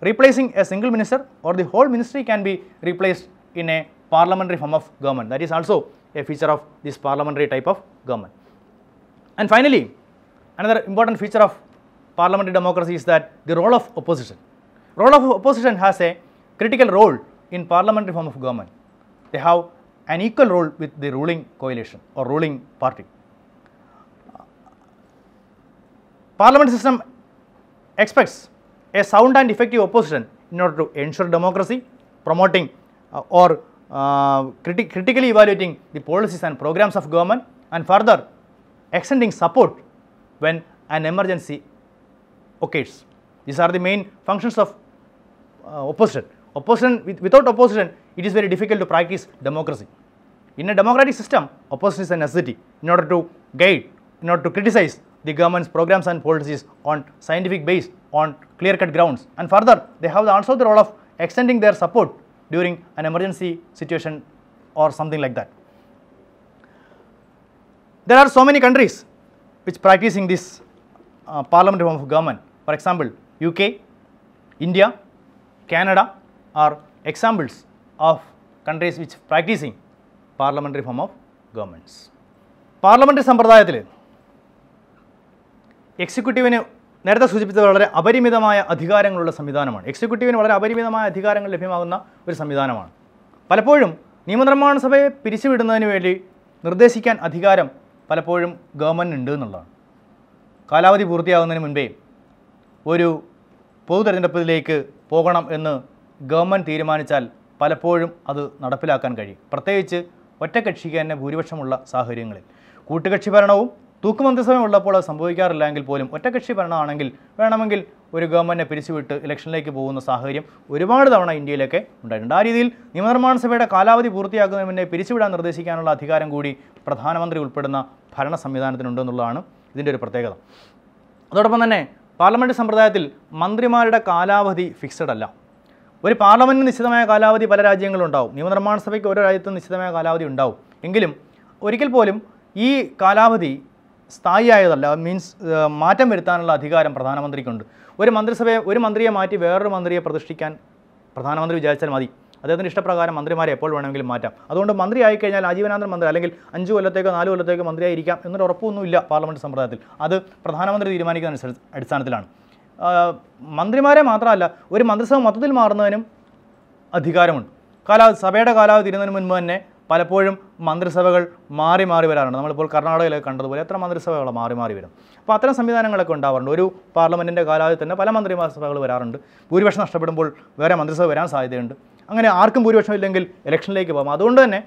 replacing a single minister or the whole ministry can be replaced in a parliamentary form of government that is also a feature of this parliamentary type of government. And finally, another important feature of parliamentary democracy is that the role of opposition. Role of opposition has a critical role in parliamentary form of government. They have an equal role with the ruling coalition or ruling party. Parliament system expects a sound and effective opposition in order to ensure democracy, promoting uh, or uh, criti critically evaluating the policies and programs of government and further extending support when an emergency occurs. These are the main functions of uh, opposition. Opposition without opposition, it is very difficult to practice democracy. In a democratic system, opposition is a necessity in order to guide, in order to criticize the government's programs and policies on scientific base, on clear-cut grounds. And further, they have also the role of extending their support during an emergency situation or something like that. There are so many countries which practicing this uh, parliament form of government. For example, UK, India, Canada are examples of countries which practicing parliamentary form of governments. sampradayathil executive എക്സിക്യൂട്ടീവിന് നേരത്തെ സൂചിപ്പിച്ചത് വളരെ അപരിമിതമായ അധികാരങ്ങളുള്ള സംവിധാനമാണ് എക്സിക്യൂട്ടീവിന് വളരെ അപരിമിതമായ അധികാരങ്ങൾ ലഭ്യമാകുന്ന ഒരു സംവിധാനമാണ് പലപ്പോഴും നിയമനിർമ്മാണ സഭയെ പിരിച്ചുവിടുന്നതിന് വേണ്ടി നിർദ്ദേശിക്കാൻ അധികാരം പലപ്പോഴും ഗവൺമെൻറ് ഉണ്ട് എന്നുള്ളതാണ് കാലാവധി പൂർത്തിയാകുന്നതിന് മുൻപേ ഒരു പൊതു തെരഞ്ഞെടുപ്പിലേക്ക് പോകണം എന്ന് ഗവൺമെൻറ് തീരുമാനിച്ചാൽ പലപ്പോഴും അത് നടപ്പിലാക്കാൻ കഴിയും പ്രത്യേകിച്ച് ഒറ്റക്കക്ഷിക്ക് തന്നെ ഭൂരിപക്ഷമുള്ള സാഹചര്യങ്ങളിൽ കൂട്ടുകക്ഷി ഭരണവും തൂക്കുമന്ത്രിസഭ ഉള്ളപ്പോൾ അത് സംഭവിക്കാറില്ല എങ്കിൽ പോലും ഒറ്റകക്ഷി ഭരണമാണെങ്കിൽ വേണമെങ്കിൽ ഒരു ഗവൺമെൻറ്റിനെ പിരിച്ചുവിട്ട് ഇലക്ഷനിലേക്ക് പോകുന്ന സാഹചര്യം ഒരുപാട് തവണ ഇന്ത്യയിലൊക്കെ ഉണ്ടായിട്ടുണ്ട് ആ രീതിയിൽ നിയമനിർമ്മാണ സഭയുടെ കാലാവധി പൂർത്തിയാക്കുന്നതിന് മുന്നേ പിരിച്ചുവിടാൻ നിർദ്ദേശിക്കാനുള്ള അധികാരം കൂടി പ്രധാനമന്ത്രി ഉൾപ്പെടുന്ന ഭരണ സംവിധാനത്തിനുണ്ടെന്നുള്ളതാണ് ഇതിൻ്റെ ഒരു പ്രത്യേകത അതോടൊപ്പം തന്നെ പാർലമെൻറ്റ് സമ്പ്രദായത്തിൽ മന്ത്രിമാരുടെ കാലാവധി ഫിക്സഡ് അല്ല ഒരു പാർലമെൻറ്റിന് നിശ്ചിതമായ കാലാവധി പല ഉണ്ടാവും നിയമനിർമ്മാണ സഭയ്ക്ക് ഓരോ രാജ്യത്തും നിശ്ചിതമായ കാലാവധി ഉണ്ടാവും എങ്കിലും ഒരിക്കൽ പോലും ഈ കാലാവധി സ്ഥായിയായതല്ല മീൻസ് മാറ്റം വരുത്താനുള്ള അധികാരം പ്രധാനമന്ത്രിക്കുണ്ട് ഒരു മന്ത്രിസഭയെ ഒരു മന്ത്രിയെ മാറ്റി വേറൊരു മന്ത്രിയെ പ്രതിഷ്ഠിക്കാൻ പ്രധാനമന്ത്രി വിചാരിച്ചാൽ മതി അദ്ദേഹത്തിൻ്റെ ഇഷ്ടപ്രകാരം മന്ത്രിമാരെ എപ്പോൾ വേണമെങ്കിലും മാറ്റാം അതുകൊണ്ട് മന്ത്രി ആയിക്കഴിഞ്ഞാൽ ആജീവനാന്തര മന്ത്രി അല്ലെങ്കിൽ അഞ്ച് കൊല്ലത്തേക്കോ നാല് കൊല്ലത്തേക്കോ മന്ത്രിയായിരിക്കാം എന്നൊരു ഉറപ്പൊന്നുമില്ല പാർലമെൻറ്റ് സമ്പ്രദായത്തിൽ അത് പ്രധാനമന്ത്രി തീരുമാനിക്കുന്ന അടിസ്ഥാനത്തിലാണ് മന്ത്രിമാരെ മാത്രമല്ല ഒരു മന്ത്രിസഭ മൊത്തത്തിൽ മാറുന്നതിനും അധികാരമുണ്ട് കാലാവധി സഭയുടെ കാലാവധി തീരുന്നതിന് മുൻപ് തന്നെ പലപ്പോഴും മന്ത്രിസഭകൾ മാറി മാറി വരാറുണ്ട് നമ്മളിപ്പോൾ കർണാടകയിലൊക്കെ കണ്ടതുപോലെ എത്ര മന്ത്രിസഭകൾ മാറി മാറി വരും അപ്പോൾ അത്തരം സംവിധാനങ്ങളൊക്കെ ഉണ്ടാവാറുണ്ട് ഒരു പാർലമെൻറ്റിൻ്റെ കാലാവധി തന്നെ പല മന്ത്രിസഭകൾ വരാറുണ്ട് ഭൂരിപക്ഷം നഷ്ടപ്പെടുമ്പോൾ വേറെ മന്ത്രിസഭ വരാൻ സാധ്യതയുണ്ട് അങ്ങനെ ആർക്കും ഭൂരിപക്ഷം ഇല്ലെങ്കിൽ ഇലക്ഷനിലേക്ക് പോകാം അതുകൊണ്ട് തന്നെ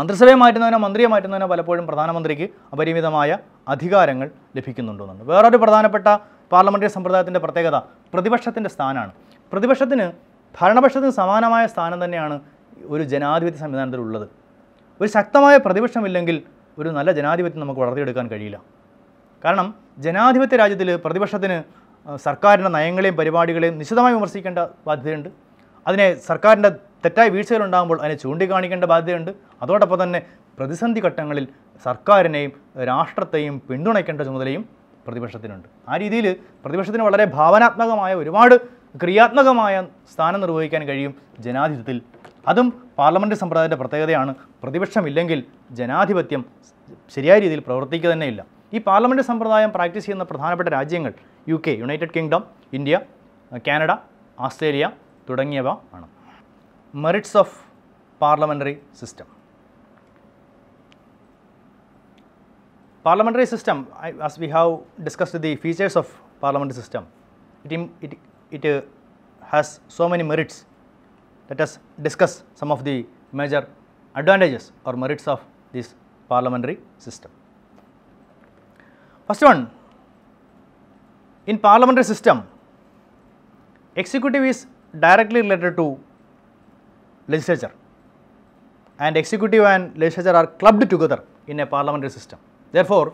മന്ത്രിസഭയെ മാറ്റുന്നതിനോ മന്ത്രിയെ മാറ്റുന്നതിനോ പലപ്പോഴും പ്രധാനമന്ത്രിക്ക് അപരിമിതമായ അധികാരങ്ങൾ ലഭിക്കുന്നുണ്ടെന്നുണ്ട് വേറൊരു പ്രധാനപ്പെട്ട പാർലമെൻ്ററി സമ്പ്രദായത്തിൻ്റെ പ്രത്യേകത പ്രതിപക്ഷത്തിൻ്റെ സ്ഥാനമാണ് പ്രതിപക്ഷത്തിന് ഭരണപക്ഷത്തിന് സമാനമായ സ്ഥാനം തന്നെയാണ് ഒരു ജനാധിപത്യ സംവിധാനത്തിലുള്ളത് ഒരു ശക്തമായ പ്രതിപക്ഷമില്ലെങ്കിൽ ഒരു നല്ല ജനാധിപത്യം നമുക്ക് വളർത്തിയെടുക്കാൻ കഴിയില്ല കാരണം ജനാധിപത്യ രാജ്യത്തിൽ പ്രതിപക്ഷത്തിന് സർക്കാരിൻ്റെ നയങ്ങളെയും പരിപാടികളെയും നിശിതമായി വിമർശിക്കേണ്ട ബാധ്യതയുണ്ട് അതിനെ സർക്കാരിൻ്റെ തെറ്റായ വീഴ്ചകളുണ്ടാകുമ്പോൾ അതിനെ ചൂണ്ടിക്കാണിക്കേണ്ട ബാധ്യതയുണ്ട് അതോടൊപ്പം തന്നെ പ്രതിസന്ധി ഘട്ടങ്ങളിൽ സർക്കാരിനെയും രാഷ്ട്രത്തെയും പിന്തുണയ്ക്കേണ്ട ചുമതലയും പ്രതിപക്ഷത്തിനുണ്ട് ആ രീതിയിൽ പ്രതിപക്ഷത്തിന് വളരെ ഭാവനാത്മകമായ ഒരുപാട് ക്രിയാത്മകമായ സ്ഥാനം നിർവഹിക്കാൻ കഴിയും ജനാധിപത്യത്തിൽ അതും പാർലമെൻ്റ് സമ്പ്രദായത്തിൻ്റെ പ്രത്യേകതയാണ് പ്രതിപക്ഷമില്ലെങ്കിൽ ജനാധിപത്യം ശരിയായ രീതിയിൽ പ്രവർത്തിക്കുക ഇല്ല ഈ പാർലമെൻ്റ് സമ്പ്രദായം പ്രാക്ടീസ് ചെയ്യുന്ന പ്രധാനപ്പെട്ട രാജ്യങ്ങൾ U K United Kingdom India Canada Australia തുടങ്ങിയവ ആണ് merits of parliamentary system parliamentary system as we have discussed the features of parliamentary system it it it has so many merits let us discuss some of the major advantages or merits of this parliamentary system. First one, in parliamentary system, executive is directly related to legislature and executive and legislature are clubbed together in a parliamentary system. Therefore,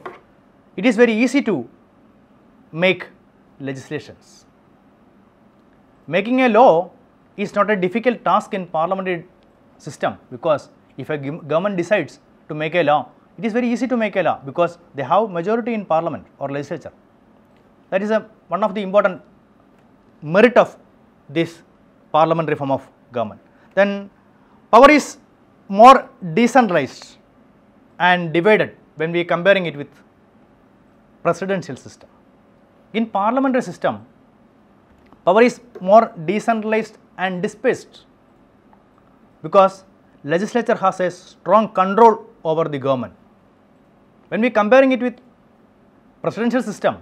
it is very easy to make legislations. Making a law is not a difficult task in parliamentary system because if a government decides to make a law, it is very easy to make a law because they have majority in parliament or legislature. That is a, one of the important merit of this parliamentary form of government. Then power is more decentralized and divided when we are comparing it with presidential system. In parliamentary system, power is more decentralized and dispersed because legislature has a strong control over the government. When we comparing it with presidential system,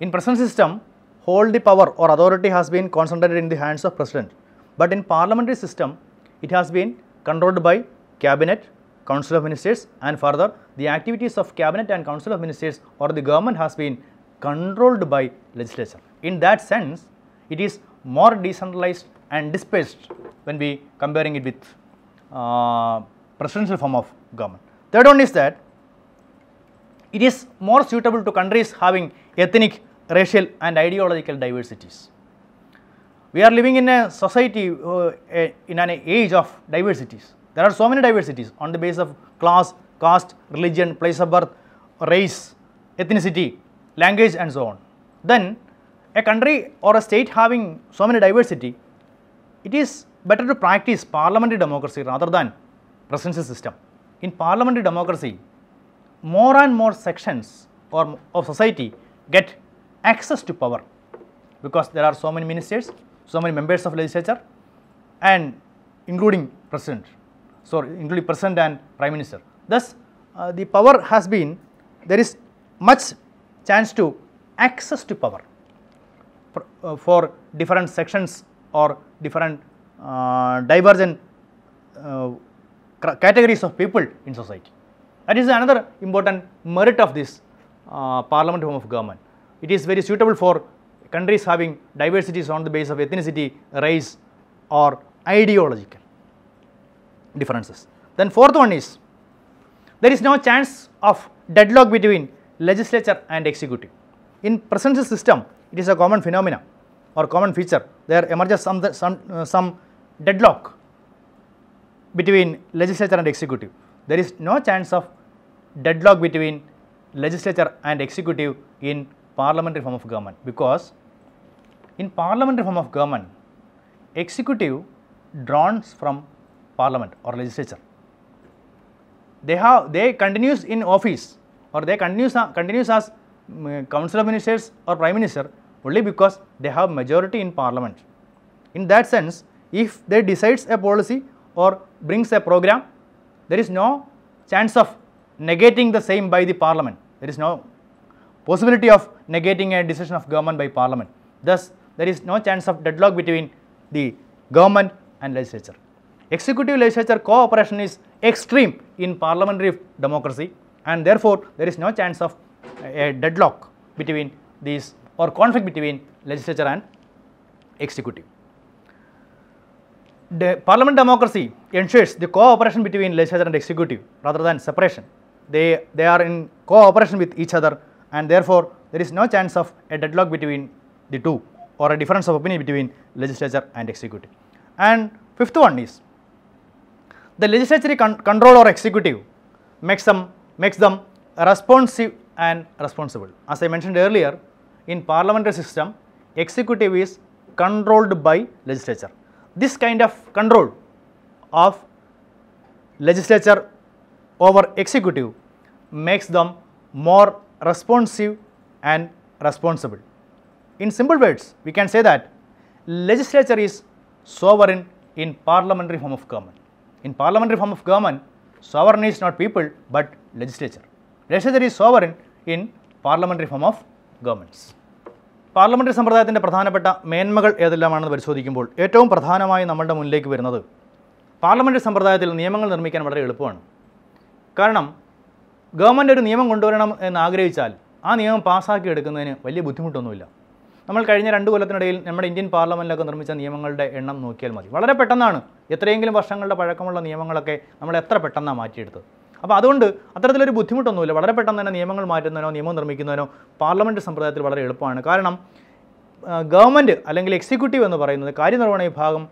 in presidential system hold the power or authority has been concentrated in the hands of president, but in parliamentary system it has been controlled by cabinet, council of ministers and further the activities of cabinet and council of ministers or the government has been controlled by legislature. In that sense, it is more decentralized and dispersed when we comparing it with uh, presidential form of government. Third one is that it is more suitable to countries having ethnic, racial and ideological diversities. We are living in a society uh, in an age of diversities. There are so many diversities on the basis of class, caste, religion, place of birth, race, ethnicity, language and so on. Then a country or a state having so many diversity, it is better to practice parliamentary democracy rather than presidential system. In parliamentary democracy, more and more sections or of society get access to power because there are so many ministers, so many members of legislature and including president, so including president and prime minister. Thus, uh, the power has been, there is much chance to access to power. Uh, for different sections or different uh, divergent uh, categories of people in society. That is another important merit of this uh, parliament form of government. It is very suitable for countries having diversities on the basis of ethnicity, race or ideological differences. Then fourth one is there is no chance of deadlock between legislature and executive. In present system, it is a common phenomena or common feature there emerges some, some, uh, some deadlock between legislature and executive. There is no chance of deadlock between legislature and executive in parliamentary form of government because in parliamentary form of government executive drawn from parliament or legislature. They have they continues in office or they continues, continues as Council of Ministers or Prime Minister only because they have majority in parliament. In that sense, if they decides a policy or brings a program, there is no chance of negating the same by the parliament. There is no possibility of negating a decision of government by parliament. Thus, there is no chance of deadlock between the government and legislature. Executive legislature cooperation is extreme in parliamentary democracy and therefore, there is no chance of a deadlock between these or conflict between legislature and executive. The parliament democracy ensures the cooperation between legislature and executive rather than separation. They, they are in cooperation with each other and therefore, there is no chance of a deadlock between the two or a difference of opinion between legislature and executive. And fifth one is the legislature con control or executive makes them makes them responsive and responsible. As I mentioned earlier, in parliamentary system, executive is controlled by legislature. This kind of control of legislature over executive makes them more responsive and responsible. In simple words, we can say that legislature is sovereign in parliamentary form of government. In parliamentary form of government, sovereign is not people but legislature. Legislature is sovereign in parliamentary form of governments parliamentary സമ്പ്രദായത്തിൻ്റെ പ്രധാനപ്പെട്ട മേന്മകൾ ഏതെല്ലാമാണെന്ന് പരിശോധിക്കുമ്പോൾ ഏറ്റവും പ്രധാനമായി നമ്മളുടെ മുന്നിലേക്ക് വരുന്നത് parliamentary സമ്പ്രദായത്തിൽ നിയമങ്ങൾ നിർമ്മിക്കാൻ വളരെ എളുപ്പമാണ് കാരണം ഗവൺമെൻറ് ഒരു നിയമം കൊണ്ടുവരണം എന്ന് ആഗ്രഹിച്ചാൽ ആ നിയമം പാസ്സാക്കി എടുക്കുന്നതിന് വലിയ ബുദ്ധിമുട്ടൊന്നുമില്ല നമ്മൾ കഴിഞ്ഞ രണ്ട് കൊല്ലത്തിനിടയിൽ നമ്മുടെ ഇന്ത്യൻ പാർലമെൻറ്റിലൊക്കെ നിർമ്മിച്ച നിയമങ്ങളുടെ എണ്ണം നോക്കിയാൽ മതി വളരെ പെട്ടെന്നാണ് എത്രയെങ്കിലും വർഷങ്ങളുടെ പഴക്കമുള്ള നിയമങ്ങളൊക്കെ നമ്മൾ എത്ര പെട്ടെന്നാണ് മാറ്റിയെടുത്തത് അപ്പോൾ അതുകൊണ്ട് അത്തരത്തിലൊരു ബുദ്ധിമുട്ടൊന്നുമില്ല വളരെ പെട്ടെന്ന് തന്നെ നിയമങ്ങൾ മാറ്റുന്നതിനോ നിയമം നിർമ്മിക്കുന്നതിനോ പാർലമെൻറ്റ് സമ്പ്രദായത്തിൽ വളരെ എളുപ്പമാണ് കാരണം ഗവൺമെൻറ് അല്ലെങ്കിൽ എക്സിക്യൂട്ടീവ് എന്ന് പറയുന്നത് കാര്യനിർവഹണ വിഭാഗം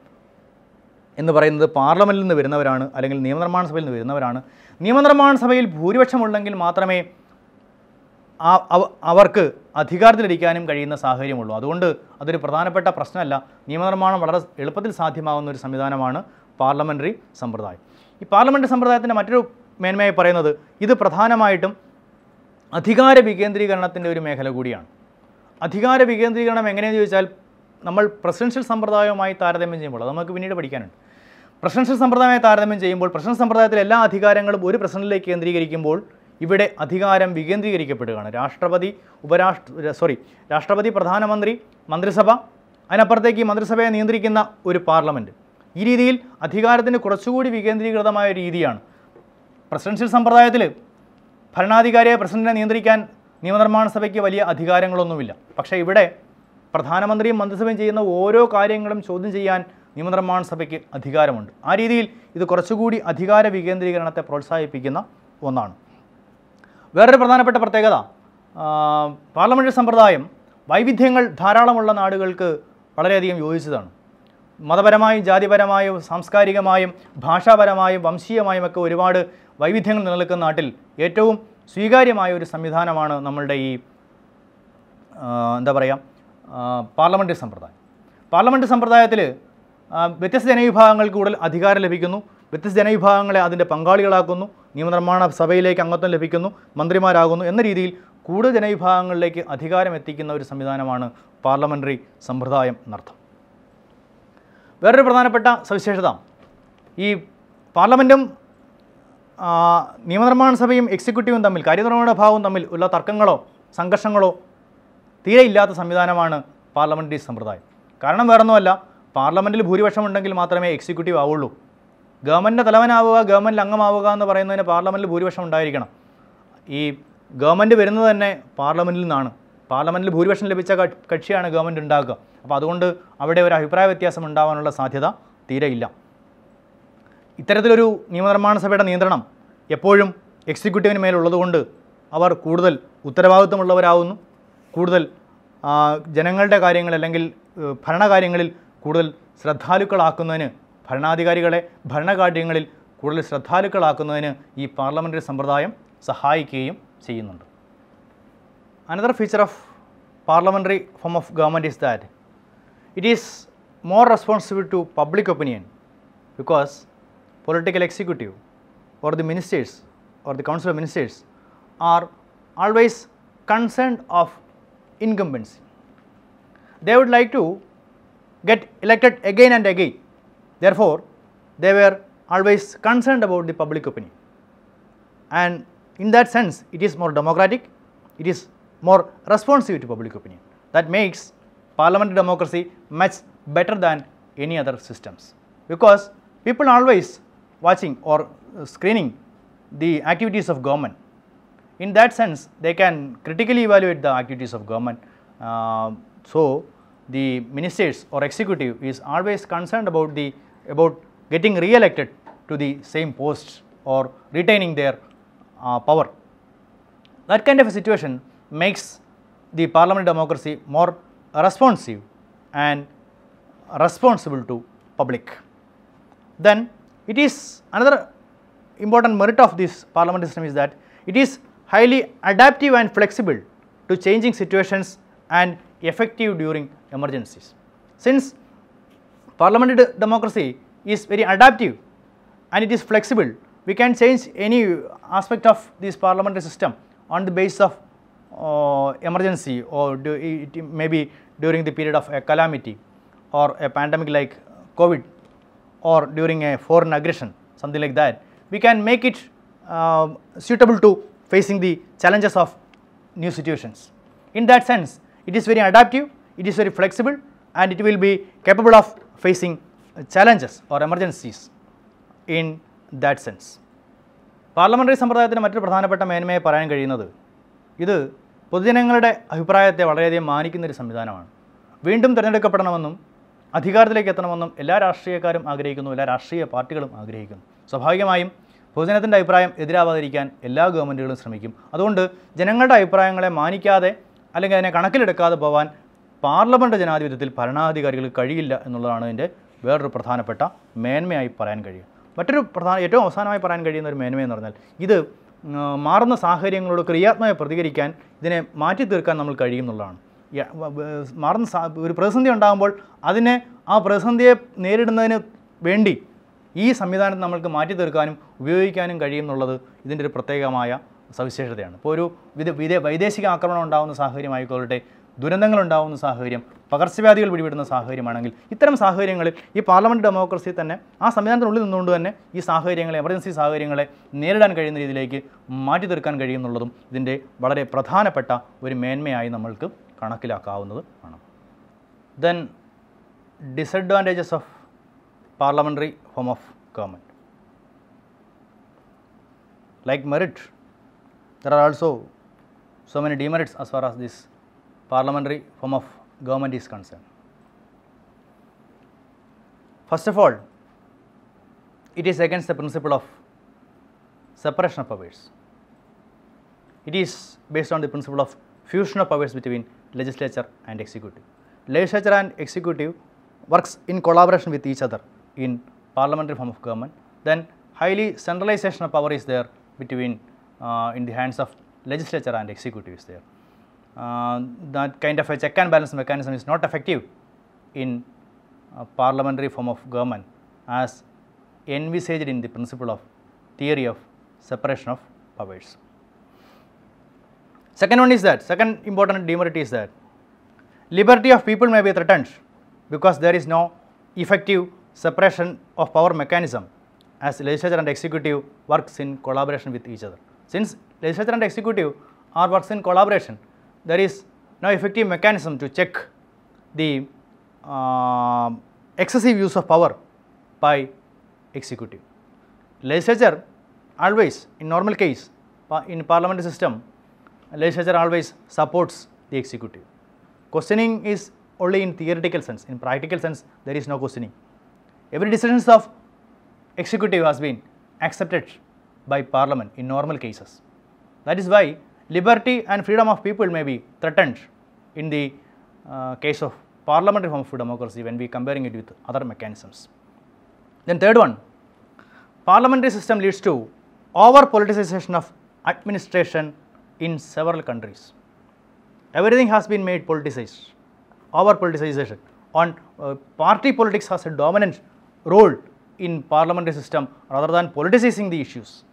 എന്ന് പറയുന്നത് പാർലമെൻറ്റിൽ നിന്ന് വരുന്നവരാണ് അല്ലെങ്കിൽ നിയമനിർമ്മാണ സഭയിൽ നിന്ന് വരുന്നവരാണ് നിയമനിർമ്മാണ സഭയിൽ ഭൂരിപക്ഷമുണ്ടെങ്കിൽ മാത്രമേ അവർക്ക് അധികാരത്തിലിരിക്കാനും കഴിയുന്ന സാഹചര്യമുള്ളൂ അതുകൊണ്ട് അതൊരു പ്രധാനപ്പെട്ട പ്രശ്നമല്ല നിയമനിർമ്മാണം വളരെ എളുപ്പത്തിൽ സാധ്യമാകുന്ന ഒരു സംവിധാനമാണ് പാർലമെൻ്ററി സമ്പ്രദായം ഈ പാർലമെൻ്ററി സമ്പ്രദായത്തിൻ്റെ മറ്റൊരു മേന്മയായി പറയുന്നത് ഇത് പ്രധാനമായിട്ടും അധികാര വികേന്ദ്രീകരണത്തിൻ്റെ ഒരു മേഖല കൂടിയാണ് അധികാര വികേന്ദ്രീകരണം എങ്ങനെയെന്ന് ചോദിച്ചാൽ നമ്മൾ പ്രസിഡൻഷ്യൽ സമ്പ്രദായവുമായി താരതമ്യം ചെയ്യുമ്പോൾ നമുക്ക് പിന്നീട് പഠിക്കാനുണ്ട് പ്രസിഡൻഷ്യൽ സമ്പ്രദായമായി താരതമ്യം ചെയ്യുമ്പോൾ പ്രസിഡൻഷ്യൽ സമ്പ്രദായത്തിൽ എല്ലാ അധികാരങ്ങളും ഒരു പ്രസിഡന്റിലേക്ക് കേന്ദ്രീകരിക്കുമ്പോൾ ഇവിടെ അധികാരം വികേന്ദ്രീകരിക്കപ്പെടുകയാണ് രാഷ്ട്രപതി ഉപരാഷ്ട്ര സോറി രാഷ്ട്രപതി പ്രധാനമന്ത്രി മന്ത്രിസഭ അതിനപ്പുറത്തേക്ക് മന്ത്രിസഭയെ നിയന്ത്രിക്കുന്ന ഒരു പാർലമെൻറ്റ് ഈ രീതിയിൽ അധികാരത്തിന് കുറച്ചുകൂടി വികേന്ദ്രീകൃതമായ രീതിയാണ് പ്രസിഡൻഷ്യൽ സമ്പ്രദായത്തിൽ ഭരണാധികാരിയെ പ്രസിഡന്റിനെ നിയന്ത്രിക്കാൻ നിയമനിർമ്മാണ സഭയ്ക്ക് വലിയ അധികാരങ്ങളൊന്നുമില്ല പക്ഷേ ഇവിടെ പ്രധാനമന്ത്രിയും മന്ത്രിസഭയും ചെയ്യുന്ന ഓരോ കാര്യങ്ങളും ചോദ്യം ചെയ്യാൻ നിയമനിർമ്മാണ സഭയ്ക്ക് അധികാരമുണ്ട് ആ രീതിയിൽ ഇത് കുറച്ചുകൂടി അധികാര വികേന്ദ്രീകരണത്തെ പ്രോത്സാഹിപ്പിക്കുന്ന ഒന്നാണ് വേറൊരു പ്രധാനപ്പെട്ട പ്രത്യേകത പാർലമെൻ്ററി സമ്പ്രദായം വൈവിധ്യങ്ങൾ ധാരാളമുള്ള നാടുകൾക്ക് വളരെയധികം യോജിച്ചതാണ് മതപരമായും ജാതിപരമായും സാംസ്കാരികമായും ഭാഷാപരമായും വംശീയമായും ഒക്കെ ഒരുപാട് വൈവിധ്യങ്ങൾ നിലനിൽക്കുന്ന നാട്ടിൽ ഏറ്റവും സ്വീകാര്യമായ ഒരു സംവിധാനമാണ് നമ്മളുടെ ഈ എന്താ പറയുക പാർലമെൻ്ററി സമ്പ്രദായം പാർലമെൻ്ററി സമ്പ്രദായത്തിൽ വ്യത്യസ്ത ജനവിഭാഗങ്ങൾക്ക് കൂടുതൽ അധികാരം ലഭിക്കുന്നു വ്യത്യസ്ത ജനവിഭാഗങ്ങളെ അതിൻ്റെ പങ്കാളികളാക്കുന്നു നിയമനിർമ്മാണ സഭയിലേക്ക് അംഗത്വം ലഭിക്കുന്നു മന്ത്രിമാരാകുന്നു എന്ന രീതിയിൽ കൂടുതൽ ജനവിഭാഗങ്ങളിലേക്ക് അധികാരം എത്തിക്കുന്ന ഒരു സംവിധാനമാണ് പാർലമെൻ്ററി സമ്പ്രദായം എന്നർത്ഥം വേറൊരു പ്രധാനപ്പെട്ട സവിശേഷത ഈ പാർലമെൻറ്റും നിയമനിർമ്മാണ സഭയും എക്സിക്യൂട്ടീവും തമ്മിൽ കാര്യനിർവഹണ ഭാഗവും തമ്മിൽ ഉള്ള തർക്കങ്ങളോ സംഘർഷങ്ങളോ തീരെ ഇല്ലാത്ത സംവിധാനമാണ് പാർലമെൻ്ററി സമ്പ്രദായം കാരണം വേറൊന്നുമല്ല പാർലമെൻറ്റിൽ ഭൂരിപക്ഷം ഉണ്ടെങ്കിൽ മാത്രമേ എക്സിക്യൂട്ടീവ് ആവുള്ളൂ ഗവൺമെൻറ്റിൻ്റെ തലവനാവുക ഗവൺമെൻറ്റിൽ അംഗമാവുക എന്ന് പറയുന്നതിന് പാർലമെൻറ്റിൽ ഭൂരിപക്ഷം ഉണ്ടായിരിക്കണം ഈ ഗവൺമെൻറ് വരുന്നത് തന്നെ പാർലമെൻറ്റിൽ നിന്നാണ് പാർലമെൻറ്റിൽ ഭൂരിപക്ഷം ലഭിച്ച കക്ഷിയാണ് ഗവൺമെൻറ് ഉണ്ടാക്കുക അപ്പോൾ അതുകൊണ്ട് അവിടെ ഒരു അഭിപ്രായ വ്യത്യാസം ഉണ്ടാകാനുള്ള സാധ്യത തീരെ ഇല്ല ഇത്തരത്തിലൊരു നിയമനിർമ്മാണ സഭയുടെ നിയന്ത്രണം എപ്പോഴും എക്സിക്യൂട്ടീവിന് മേലുള്ളതുകൊണ്ട് അവർ കൂടുതൽ ഉത്തരവാദിത്വമുള്ളവരാകുന്നു കൂടുതൽ ജനങ്ങളുടെ കാര്യങ്ങൾ അല്ലെങ്കിൽ ഭരണകാര്യങ്ങളിൽ കൂടുതൽ ശ്രദ്ധാലുക്കളാക്കുന്നതിന് ഭരണാധികാരികളെ ഭരണകാര്യങ്ങളിൽ കൂടുതൽ ശ്രദ്ധാലുക്കളാക്കുന്നതിന് ഈ പാർലമെൻ്ററി സമ്പ്രദായം സഹായിക്കുകയും ചെയ്യുന്നുണ്ട് another feature of parliamentary form of government is that it is more responsible to public opinion because political executive or the ministers or the council of ministers are always concerned of incumbency. They would like to get elected again and again. Therefore, they were always concerned about the public opinion. And in that sense, it is more democratic, it is more responsive to public opinion. That makes parliamentary democracy much better than any other systems because people always watching or uh, screening the activities of government. In that sense, they can critically evaluate the activities of government. Uh, so, the ministers or executive is always concerned about the about getting re-elected to the same post or retaining their uh, power. That kind of a situation makes the parliamentary democracy more responsive and responsible to public. Then it is another important merit of this parliament system is that it is highly adaptive and flexible to changing situations and effective during emergencies. Since parliamentary democracy is very adaptive and it is flexible, we can change any aspect of this parliamentary system on the basis of uh, emergency or do it, maybe during the period of a calamity or a pandemic like COVID or during a foreign aggression, something like that, we can make it uh, suitable to facing the challenges of new situations. In that sense, it is very adaptive, it is very flexible and it will be capable of facing challenges or emergencies in that sense. Parliamentary parliamentary സമ്പ്രദായത്തിൻ്റെ മറ്റൊരു പ്രധാനപ്പെട്ട മേന്മയെ പറയാൻ കഴിയുന്നത് ഇത് പൊതുജനങ്ങളുടെ അഭിപ്രായത്തെ വളരെയധികം മാനിക്കുന്നൊരു സംവിധാനമാണ് വീണ്ടും തിരഞ്ഞെടുക്കപ്പെടണമെന്നും അധികാരത്തിലേക്ക് എത്തണമെന്നും എല്ലാ രാഷ്ട്രീയക്കാരും ആഗ്രഹിക്കുന്നു എല്ലാ രാഷ്ട്രീയ പാർട്ടികളും ആഗ്രഹിക്കുന്നു സ്വാഭാവികമായും പൊതുജനത്തിൻ്റെ അഭിപ്രായം എതിരാവാതിരിക്കാൻ എല്ലാ ഗവൺമെൻറ്റുകളും ശ്രമിക്കും അതുകൊണ്ട് ജനങ്ങളുടെ അഭിപ്രായങ്ങളെ മാനിക്കാതെ അല്ലെങ്കിൽ അതിനെ കണക്കിലെടുക്കാതെ പോകാൻ പാർലമെൻറ്റ് ജനാധിപത്യത്തിൽ ഭരണാധികാരികൾ കഴിയില്ല എന്നുള്ളതാണ് ഇതിൻ്റെ വേറൊരു പ്രധാനപ്പെട്ട മേന്മയായി പറയാൻ കഴിയുക മറ്റൊരു പ്രധാന ഏറ്റവും അവസാനമായി പറയാൻ കഴിയുന്ന ഒരു മേന്മയെന്ന് പറഞ്ഞാൽ ഇത് മാറുന്ന സാഹചര്യങ്ങളോട് ക്രിയാത്മകമായി പ്രതികരിക്കാൻ ഇതിനെ മാറ്റി തീർക്കാൻ നമ്മൾ കഴിയും എന്നുള്ളതാണ് മറന്ന് ഒരു പ്രതിസന്ധി ഉണ്ടാകുമ്പോൾ അതിനെ ആ പ്രതിസന്ധിയെ നേരിടുന്നതിന് വേണ്ടി ഈ സംവിധാനത്തെ നമ്മൾക്ക് മാറ്റി തീർക്കാനും ഉപയോഗിക്കാനും കഴിയും എന്നുള്ളത് ഇതിൻ്റെ ഒരു പ്രത്യേകമായ സവിശേഷതയാണ് ഇപ്പോൾ ഒരു വിദേ വൈദേശിക ആക്രമണം ഉണ്ടാകുന്ന സാഹചര്യം ദുരന്തങ്ങൾ ഉണ്ടാകുന്ന സാഹചര്യം പകർച്ചവ്യാധികൾ പിടിപെടുന്ന സാഹചര്യമാണെങ്കിൽ ഇത്തരം സാഹചര്യങ്ങളിൽ ഈ പാർലമെൻറ്റ് ഡെമോക്രസി തന്നെ ആ സംവിധാനത്തിനുള്ളിൽ നിന്നുകൊണ്ട് തന്നെ ഈ സാഹചര്യങ്ങളെ എമർജൻസി സാഹചര്യങ്ങളെ നേരിടാൻ കഴിയുന്ന രീതിയിലേക്ക് മാറ്റി തീർക്കാൻ കഴിയുമെന്നുള്ളതും ഇതിൻ്റെ വളരെ പ്രധാനപ്പെട്ട ഒരു മേന്മയായി നമ്മൾക്ക് കണക്കിലാക്കാവുന്നത് ആണ് then disadvantages of parliamentary form of government like merit there are also so many demerits as far as this parliamentary form of government is concerned. First of all it is against the principle of separation of powers. It is based on the principle of fusion of powers between legislature and executive. Legislature and executive works in collaboration with each other in parliamentary form of government. Then highly centralization of power is there between uh, in the hands of legislature and executive is there. Uh, that kind of a check and balance mechanism is not effective in uh, parliamentary form of government as envisaged in the principle of theory of separation of powers. Second one is that, second important demerit is that liberty of people may be threatened because there is no effective suppression of power mechanism as legislature and executive works in collaboration with each other. Since legislature and executive are works in collaboration, there is no effective mechanism to check the uh, excessive use of power by executive. Legislature always in normal case in parliamentary system legislature always supports the executive. Questioning is only in theoretical sense, in practical sense there is no questioning. Every decision of executive has been accepted by parliament in normal cases. That is why liberty and freedom of people may be threatened in the uh, case of parliamentary form of democracy when we comparing it with other mechanisms. Then third one, parliamentary system leads to over politicization of administration in several countries. Everything has been made politicized, over politicization on uh, party politics has a dominant role in parliamentary system rather than politicizing the issues.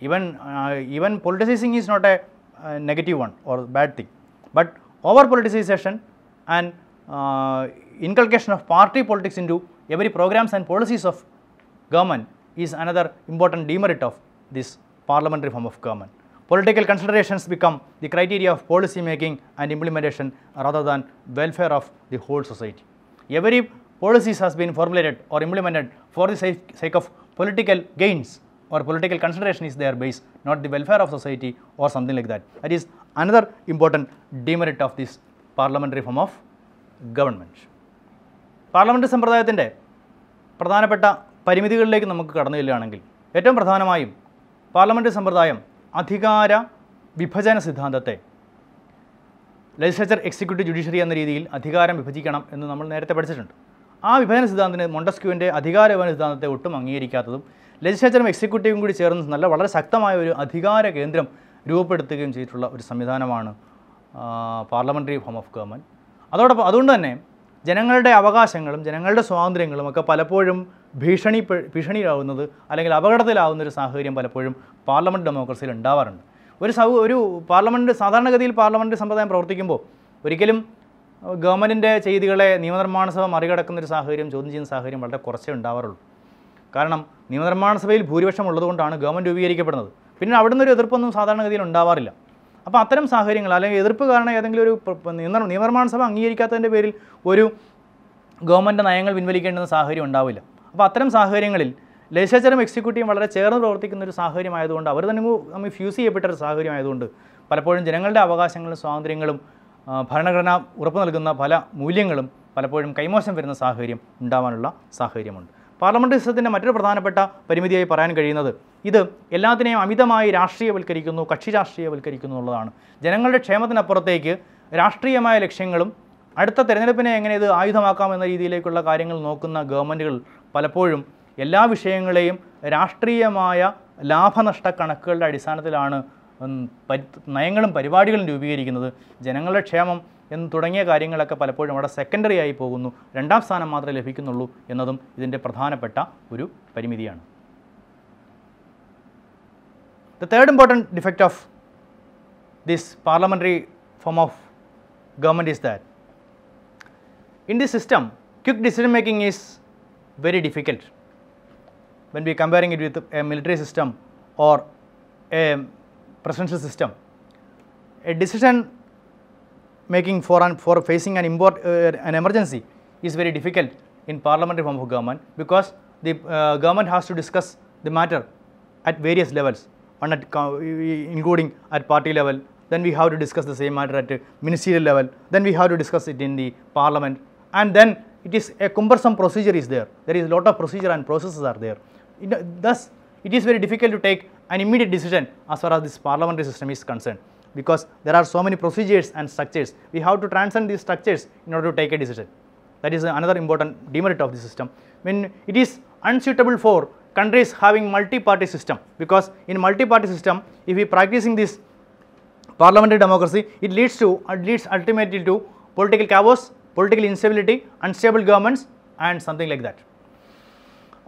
Even, uh, even politicizing is not a uh, negative one or bad thing, but over politicization and uh, inculcation of party politics into every programs and policies of government is another important demerit of this parliamentary form of government. Political considerations become the criteria of policy making and implementation rather than welfare of the whole society. Every policies has been formulated or implemented for the sake of political gains or political consideration is their base, not the welfare of society or something like that. That is another important demerit of this parliamentary form of government. Parliament സമ്പ്രദായത്തിൻ്റെ പ്രധാനപ്പെട്ട പരിമിതികളിലേക്ക് Namukku കടന്നു ചെല്ലുകയാണെങ്കിൽ ഏറ്റവും പ്രധാനമായും parliament Sampradayam, അധികാര വിഭജന സിദ്ധാന്തത്തെ legislature executive judiciary എന്ന രീതിയിൽ അധികാരം വിഭജിക്കണം എന്ന് നമ്മൾ നേരത്തെ പഠിച്ചിട്ടുണ്ട് ആ വിഭജന സിദ്ധാന്തത്തിന് മൊണ്ടസ്ക്യൂവിൻ്റെ അധികാര വിഭജന സിദ്ധാന്തത്തെ ഒട്ടും അംഗീകരിക്കാത്തതും ലെജിസ്ലേച്ചറും എക്സിക്യൂട്ടീവും കൂടി ചേർന്ന് നല്ല വളരെ ശക്തമായ ഒരു അധികാര കേന്ദ്രം രൂപപ്പെടുത്തുകയും ചെയ്തിട്ടുള്ള ഒരു സംവിധാനമാണ് പാർലമെൻ്ററി ഫോം ഓഫ് ഗവൺമെൻറ് അതോടൊപ്പം അതുകൊണ്ട് തന്നെ ജനങ്ങളുടെ അവകാശങ്ങളും ജനങ്ങളുടെ സ്വാതന്ത്ര്യങ്ങളും ഒക്കെ പലപ്പോഴും ഭീഷണി ഭീഷണിയാവുന്നത് അല്ലെങ്കിൽ അപകടത്തിലാവുന്ന ഒരു സാഹചര്യം പലപ്പോഴും പാർലമെൻറ്റ് ഡെമോക്രസിയിൽ ഉണ്ടാവാറുണ്ട് ഒരു സൗ ഒരു പാർലമെൻറ്റ് സാധാരണഗതിയിൽ പാർലമെൻറ്റ് സമ്പ്രദായം പ്രവർത്തിക്കുമ്പോൾ ഒരിക്കലും ഗവൺമെൻറ്റിൻ്റെ ചെയ്തികളെ നിയമനിർമ്മാണ സഭ മറികടക്കുന്ന ഒരു സാഹചര്യം ചോദ്യം ചെയ്യുന്ന സാഹചര്യം വളരെ കുറച്ചേ ഉണ്ടാവാറുള്ളൂ കാരണം നിയമനിർമ്മാണ സഭയിൽ ഭൂരിപക്ഷം ഉള്ളതുകൊണ്ടാണ് ഗവൺമെൻറ് രൂപീകരിക്കപ്പെടുന്നത് പിന്നെ അവിടുന്ന് ഒരു എതിർപ്പൊന്നും സാധാരണഗതിയിൽ ഉണ്ടാവാറില്ല അപ്പോൾ അത്തരം സാഹചര്യങ്ങൾ അല്ലെങ്കിൽ എതിർപ്പ് കാരണം ഏതെങ്കിലും ഒരു നിയന്ത്രണം നിയമനിർമ്മാണ സഭ അംഗീകരിക്കാത്തതിൻ്റെ പേരിൽ ഒരു ഗവൺമെൻറ് നയങ്ങൾ പിൻവലിക്കേണ്ടുന്ന സാഹചര്യം ഉണ്ടാവില്ല അപ്പോൾ അത്തരം സാഹചര്യങ്ങളിൽ ലെജിസ്ലേച്ചറും എക്സിക്യൂട്ടീവും വളരെ ചേർന്ന് പ്രവർത്തിക്കുന്ന ഒരു സാഹചര്യമായതുകൊണ്ട് അവർ തന്നെ നമ്മൾ ഫ്യൂസ് ചെയ്യപ്പെട്ട ഒരു സാഹചര്യമായതുകൊണ്ട് പലപ്പോഴും ജനങ്ങളുടെ അവകാശങ്ങളും സ്വാതന്ത്ര്യങ്ങളും ഭരണഘടന ഉറപ്പു നൽകുന്ന പല മൂല്യങ്ങളും പലപ്പോഴും കൈമോശം വരുന്ന സാഹചര്യം ഉണ്ടാവാനുള്ള സാഹചര്യമുണ്ട് സിസ്റ്റത്തിൻ്റെ മറ്റൊരു പ്രധാനപ്പെട്ട പരിമിതിയായി പറയാൻ കഴിയുന്നത് ഇത് എല്ലാത്തിനെയും അമിതമായി രാഷ്ട്രീയവൽക്കരിക്കുന്നു കക്ഷി രാഷ്ട്രീയവൽക്കരിക്കുന്നു എന്നുള്ളതാണ് ജനങ്ങളുടെ ക്ഷേമത്തിനപ്പുറത്തേക്ക് രാഷ്ട്രീയമായ ലക്ഷ്യങ്ങളും അടുത്ത തിരഞ്ഞെടുപ്പിനെ എങ്ങനെ ഇത് ആയുധമാക്കാമെന്ന രീതിയിലേക്കുള്ള കാര്യങ്ങൾ നോക്കുന്ന ഗവൺമെൻറ്റുകൾ പലപ്പോഴും എല്ലാ വിഷയങ്ങളെയും രാഷ്ട്രീയമായ ലാഭനഷ്ട കണക്കുകളുടെ അടിസ്ഥാനത്തിലാണ് നയങ്ങളും പരിപാടികളും രൂപീകരിക്കുന്നത് ജനങ്ങളുടെ ക്ഷേമം എന്ന് തുടങ്ങിയ കാര്യങ്ങളൊക്കെ പലപ്പോഴും അവിടെ സെക്കൻഡറി ആയി പോകുന്നു രണ്ടാം സ്ഥാനം മാത്രമേ ലഭിക്കുന്നുള്ളൂ എന്നതും ഇതിൻ്റെ പ്രധാനപ്പെട്ട ഒരു പരിമിതിയാണ് the third important defect of this parliamentary form of government is that in this system quick decision making is very difficult when we comparing it with a military system or a presidential system. A decision making for an for facing an import uh, an emergency is very difficult in parliamentary form of government because the uh, government has to discuss the matter at various levels and at, including at party level then we have to discuss the same matter at uh, ministerial level then we have to discuss it in the parliament and then it is a cumbersome procedure is there there is a lot of procedure and processes are there it, thus it is very difficult to take an immediate decision as far as this parliamentary system is concerned because there are so many procedures and structures. We have to transcend these structures in order to take a decision. That is another important demerit of the system. When it is unsuitable for countries having multi-party system because in multi-party system, if we practicing this parliamentary democracy, it leads to it leads ultimately to political chaos, political instability, unstable governments, and something like that.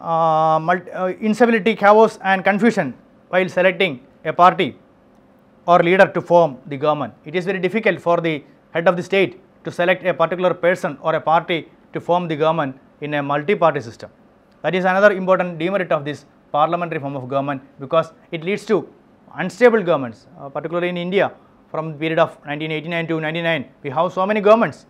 Uh, uh, instability, chaos, and confusion while selecting a party or leader to form the government. It is very difficult for the head of the state to select a particular person or a party to form the government in a multi-party system. That is another important demerit of this parliamentary form of government because it leads to unstable governments, uh, particularly in India from the period of 1989 to 99, we have so many governments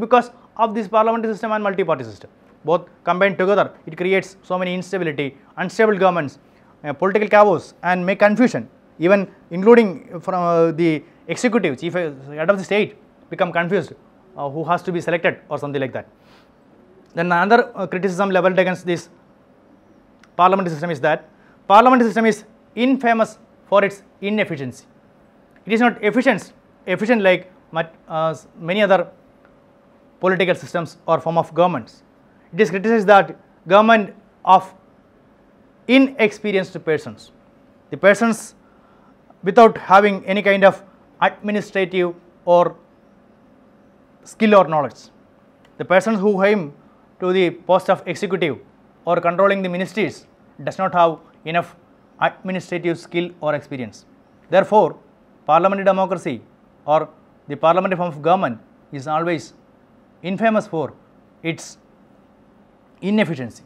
because of this parliamentary system and multi-party system. Both combined together, it creates so many instability, unstable governments, uh, political chaos and make confusion even including from uh, the executive chief uh, head of the state become confused uh, who has to be selected or something like that. Then another criticism leveled against this parliamentary system is that parliamentary system is infamous for its inefficiency. It is not efficient, efficient like much, uh, many other political systems or form of governments. It is criticized that government of inexperienced persons. The persons without having any kind of administrative or skill or knowledge. The person who aim to the post of executive or controlling the ministries does not have enough administrative skill or experience. Therefore, parliamentary democracy or the parliamentary form of government is always infamous for its inefficiency,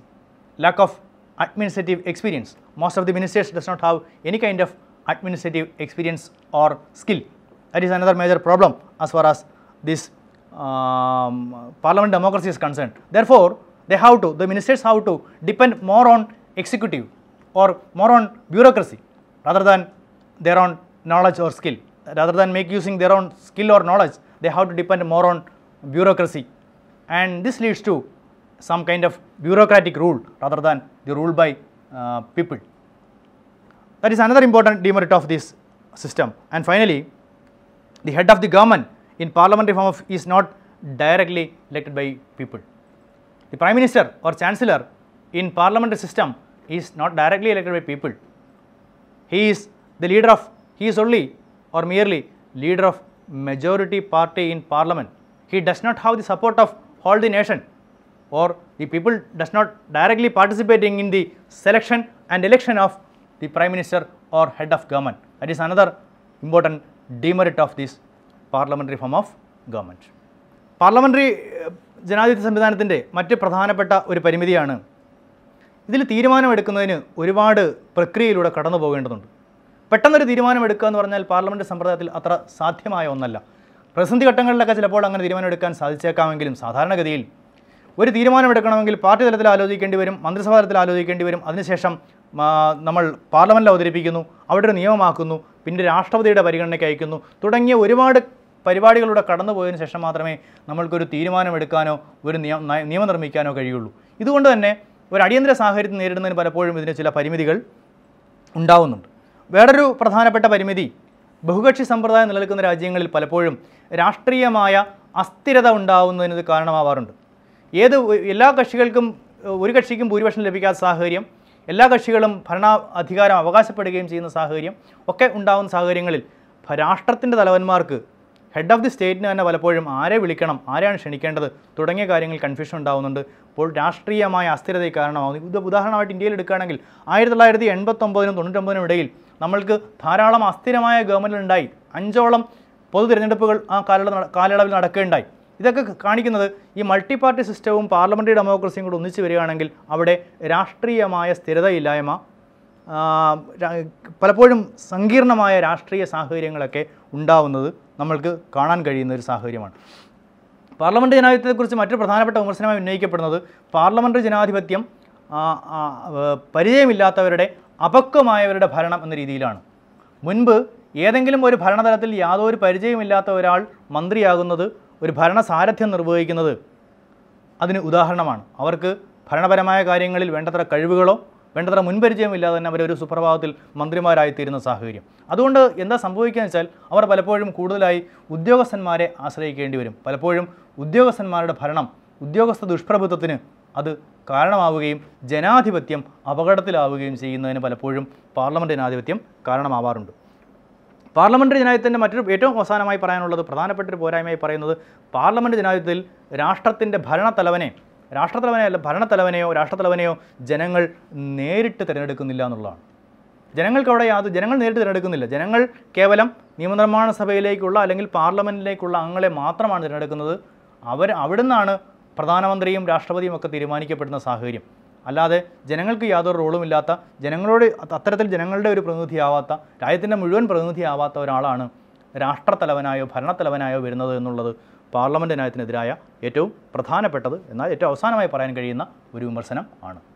lack of administrative experience. Most of the ministers does not have any kind of administrative experience or skill. That is another major problem as far as this um, parliament democracy is concerned. Therefore, they have to, the ministers have to depend more on executive or more on bureaucracy rather than their own knowledge or skill. Rather than make using their own skill or knowledge, they have to depend more on bureaucracy. And this leads to some kind of bureaucratic rule rather than the rule by uh, people. That is another important demerit of this system. And finally, the head of the government in parliamentary form of is not directly elected by people. The prime minister or chancellor in parliamentary system is not directly elected by people. He is the leader of, he is only or merely leader of majority party in parliament. He does not have the support of all the nation or the people does not directly participating in the selection and election of the prime minister or head of government. That is another important demerit of this parliamentary form of government. Parliamentary ജനാധിപത്യ സംവിധാനത്തിൻ്റെ മറ്റ് പ്രധാനപ്പെട്ട ഒരു പരിമിതിയാണ് ഇതിൽ തീരുമാനമെടുക്കുന്നതിന് ഒരുപാട് പ്രക്രിയയിലൂടെ കടന്നു പോകേണ്ടതുണ്ട് പെട്ടെന്നൊരു തീരുമാനമെടുക്കുക എന്ന് പറഞ്ഞാൽ പാർലമെൻറ്റ് സമ്പ്രദായത്തിൽ അത്ര സാധ്യമായ ഒന്നല്ല പ്രതിസന്ധി ഘട്ടങ്ങളിലൊക്കെ ചിലപ്പോൾ അങ്ങനെ തീരുമാനമെടുക്കാൻ സാധിച്ചേക്കാമെങ്കിലും സാധാരണഗതിയിൽ ഒരു തീരുമാനമെടുക്കണമെങ്കിൽ പാർട്ടി തലത്തിൽ ആലോചിക്കേണ്ടി വരും മന്ത്രിസഭാ തലത്തിൽ ആലോചിക്കേണ്ടി വരും അതിനുശേഷം നമ്മൾ പാർലമെൻറ്റിൽ അവതരിപ്പിക്കുന്നു അവിടെ ഒരു നിയമമാക്കുന്നു പിന്നെ രാഷ്ട്രപതിയുടെ പരിഗണനയ്ക്ക് അയക്കുന്നു തുടങ്ങിയ ഒരുപാട് പരിപാടികളിലൂടെ കടന്നു ശേഷം മാത്രമേ നമ്മൾക്കൊരു തീരുമാനമെടുക്കാനോ ഒരു നിയമം നിയമം നിർമ്മിക്കാനോ കഴിയുള്ളൂ ഇതുകൊണ്ട് തന്നെ ഒരു അടിയന്തര സാഹചര്യത്തിൽ നേരിടുന്നതിന് പലപ്പോഴും ഇതിന് ചില പരിമിതികൾ ഉണ്ടാവുന്നുണ്ട് വേറൊരു പ്രധാനപ്പെട്ട പരിമിതി ബഹുകക്ഷി സമ്പ്രദായം നിലനിൽക്കുന്ന രാജ്യങ്ങളിൽ പലപ്പോഴും രാഷ്ട്രീയമായ അസ്ഥിരത ഉണ്ടാവുന്നതിന് ഇത് കാരണമാവാറുണ്ട് ഏത് എല്ലാ കക്ഷികൾക്കും ഒരു കക്ഷിക്കും ഭൂരിപക്ഷം ലഭിക്കാത്ത സാഹചര്യം എല്ലാ കക്ഷികളും ഭരണ അധികാരം അവകാശപ്പെടുകയും ചെയ്യുന്ന സാഹചര്യം ഒക്കെ ഉണ്ടാകുന്ന സാഹചര്യങ്ങളിൽ രാഷ്ട്രത്തിൻ്റെ തലവന്മാർക്ക് ഹെഡ് ഓഫ് ദി സ്റ്റേറ്റിന് തന്നെ പലപ്പോഴും ആരെ വിളിക്കണം ആരെയാണ് ക്ഷണിക്കേണ്ടത് തുടങ്ങിയ കാര്യങ്ങൾ കൺഫ്യൂഷൻ ഉണ്ടാകുന്നുണ്ട് അപ്പോൾ രാഷ്ട്രീയമായ അസ്ഥിരതയ്ക്ക് കാരണമാകുന്നു ഇത് ഉദാഹരണമായിട്ട് ഇന്ത്യയിൽ എടുക്കുകയാണെങ്കിൽ ആയിരത്തി തൊള്ളായിരത്തി എൺപത്തൊമ്പതിനും തൊണ്ണൂറ്റൊമ്പതിനും ഇടയിൽ നമ്മൾക്ക് ധാരാളം അസ്ഥിരമായ ഗവൺമെൻറ് ഉണ്ടായി അഞ്ചോളം പൊതു തിരഞ്ഞെടുപ്പുകൾ ആ കാലയളവിൽ കാലയളവിൽ നടക്കുകയുണ്ടായി ഇതൊക്കെ കാണിക്കുന്നത് ഈ മൾട്ടി പാർട്ടി സിസ്റ്റവും പാർലമെൻ്ററി ഡെമോക്രസിയും കൂടെ ഒന്നിച്ചു വരികയാണെങ്കിൽ അവിടെ രാഷ്ട്രീയമായ സ്ഥിരതയില്ലായ്മ പലപ്പോഴും സങ്കീർണമായ രാഷ്ട്രീയ സാഹചര്യങ്ങളൊക്കെ ഉണ്ടാവുന്നത് നമ്മൾക്ക് കാണാൻ കഴിയുന്ന ഒരു സാഹചര്യമാണ് പാർലമെൻ്റ് ജനാധിപത്യത്തെക്കുറിച്ച് മറ്റൊരു പ്രധാനപ്പെട്ട വിമർശനമായി ഉന്നയിക്കപ്പെടുന്നത് പാർലമെൻ്ററി ജനാധിപത്യം പരിചയമില്ലാത്തവരുടെ അപക്വമായവരുടെ ഭരണം എന്ന രീതിയിലാണ് മുൻപ് ഏതെങ്കിലും ഒരു ഭരണതലത്തിൽ യാതൊരു പരിചയമില്ലാത്ത ഒരാൾ മന്ത്രിയാകുന്നത് ഒരു ഭരണസാരഥ്യം നിർവഹിക്കുന്നത് അതിന് ഉദാഹരണമാണ് അവർക്ക് ഭരണപരമായ കാര്യങ്ങളിൽ വേണ്ടത്ര കഴിവുകളോ വേണ്ടത്ര മുൻപരിചയമില്ലാതെ തന്നെ അവരൊരു മന്ത്രിമാരായി മന്ത്രിമാരായിത്തീരുന്ന സാഹചര്യം അതുകൊണ്ട് എന്താ സംഭവിക്കുക വെച്ചാൽ അവർ പലപ്പോഴും കൂടുതലായി ഉദ്യോഗസ്ഥന്മാരെ ആശ്രയിക്കേണ്ടി വരും പലപ്പോഴും ഉദ്യോഗസ്ഥന്മാരുടെ ഭരണം ഉദ്യോഗസ്ഥ ദുഷ്പ്രഭുത്വത്തിന് അത് കാരണമാവുകയും ജനാധിപത്യം അപകടത്തിലാവുകയും ചെയ്യുന്നതിന് പലപ്പോഴും പാർലമെൻറ്റ് ജനാധിപത്യം കാരണമാവാറുണ്ട് പാർലമെൻ്ററി ജനാധിപത്യത്തിൻ്റെ മറ്റൊരു ഏറ്റവും അവസാനമായി പറയാനുള്ളത് പ്രധാനപ്പെട്ട ഒരു പോരായ്മയായി പറയുന്നത് പാർലമെൻ്റ് ജനാധിപത്യത്തിൽ രാഷ്ട്രത്തിൻ്റെ ഭരണത്തലവനെ രാഷ്ട്രത്തലവനെ അല്ല ഭരണത്തലവനെയോ രാഷ്ട്രത്തലവനെയോ ജനങ്ങൾ നേരിട്ട് തിരഞ്ഞെടുക്കുന്നില്ല എന്നുള്ളതാണ് ജനങ്ങൾക്ക് അവിടെ അത് ജനങ്ങൾ നേരിട്ട് തിരഞ്ഞെടുക്കുന്നില്ല ജനങ്ങൾ കേവലം നിയമനിർമ്മാണ സഭയിലേക്കുള്ള അല്ലെങ്കിൽ പാർലമെൻറ്റിലേക്കുള്ള അംഗങ്ങളെ മാത്രമാണ് തിരഞ്ഞെടുക്കുന്നത് അവർ അവിടുന്നാണ് പ്രധാനമന്ത്രിയും രാഷ്ട്രപതിയും ഒക്കെ തീരുമാനിക്കപ്പെടുന്ന സാഹചര്യം അല്ലാതെ ജനങ്ങൾക്ക് യാതൊരു റോളുമില്ലാത്ത ജനങ്ങളോട് അത്തരത്തിൽ ജനങ്ങളുടെ ഒരു പ്രതിനിധിയാവാത്ത രാജ്യത്തിൻ്റെ മുഴുവൻ പ്രതിനിധിയാവാത്ത ഒരാളാണ് രാഷ്ട്രത്തലവനായോ ഭരണത്തലവനായോ വരുന്നത് എന്നുള്ളത് പാർലമെൻറ്റ് നയത്തിനെതിരായ ഏറ്റവും പ്രധാനപ്പെട്ടത് എന്നാൽ ഏറ്റവും അവസാനമായി പറയാൻ കഴിയുന്ന ഒരു വിമർശനം ആണ്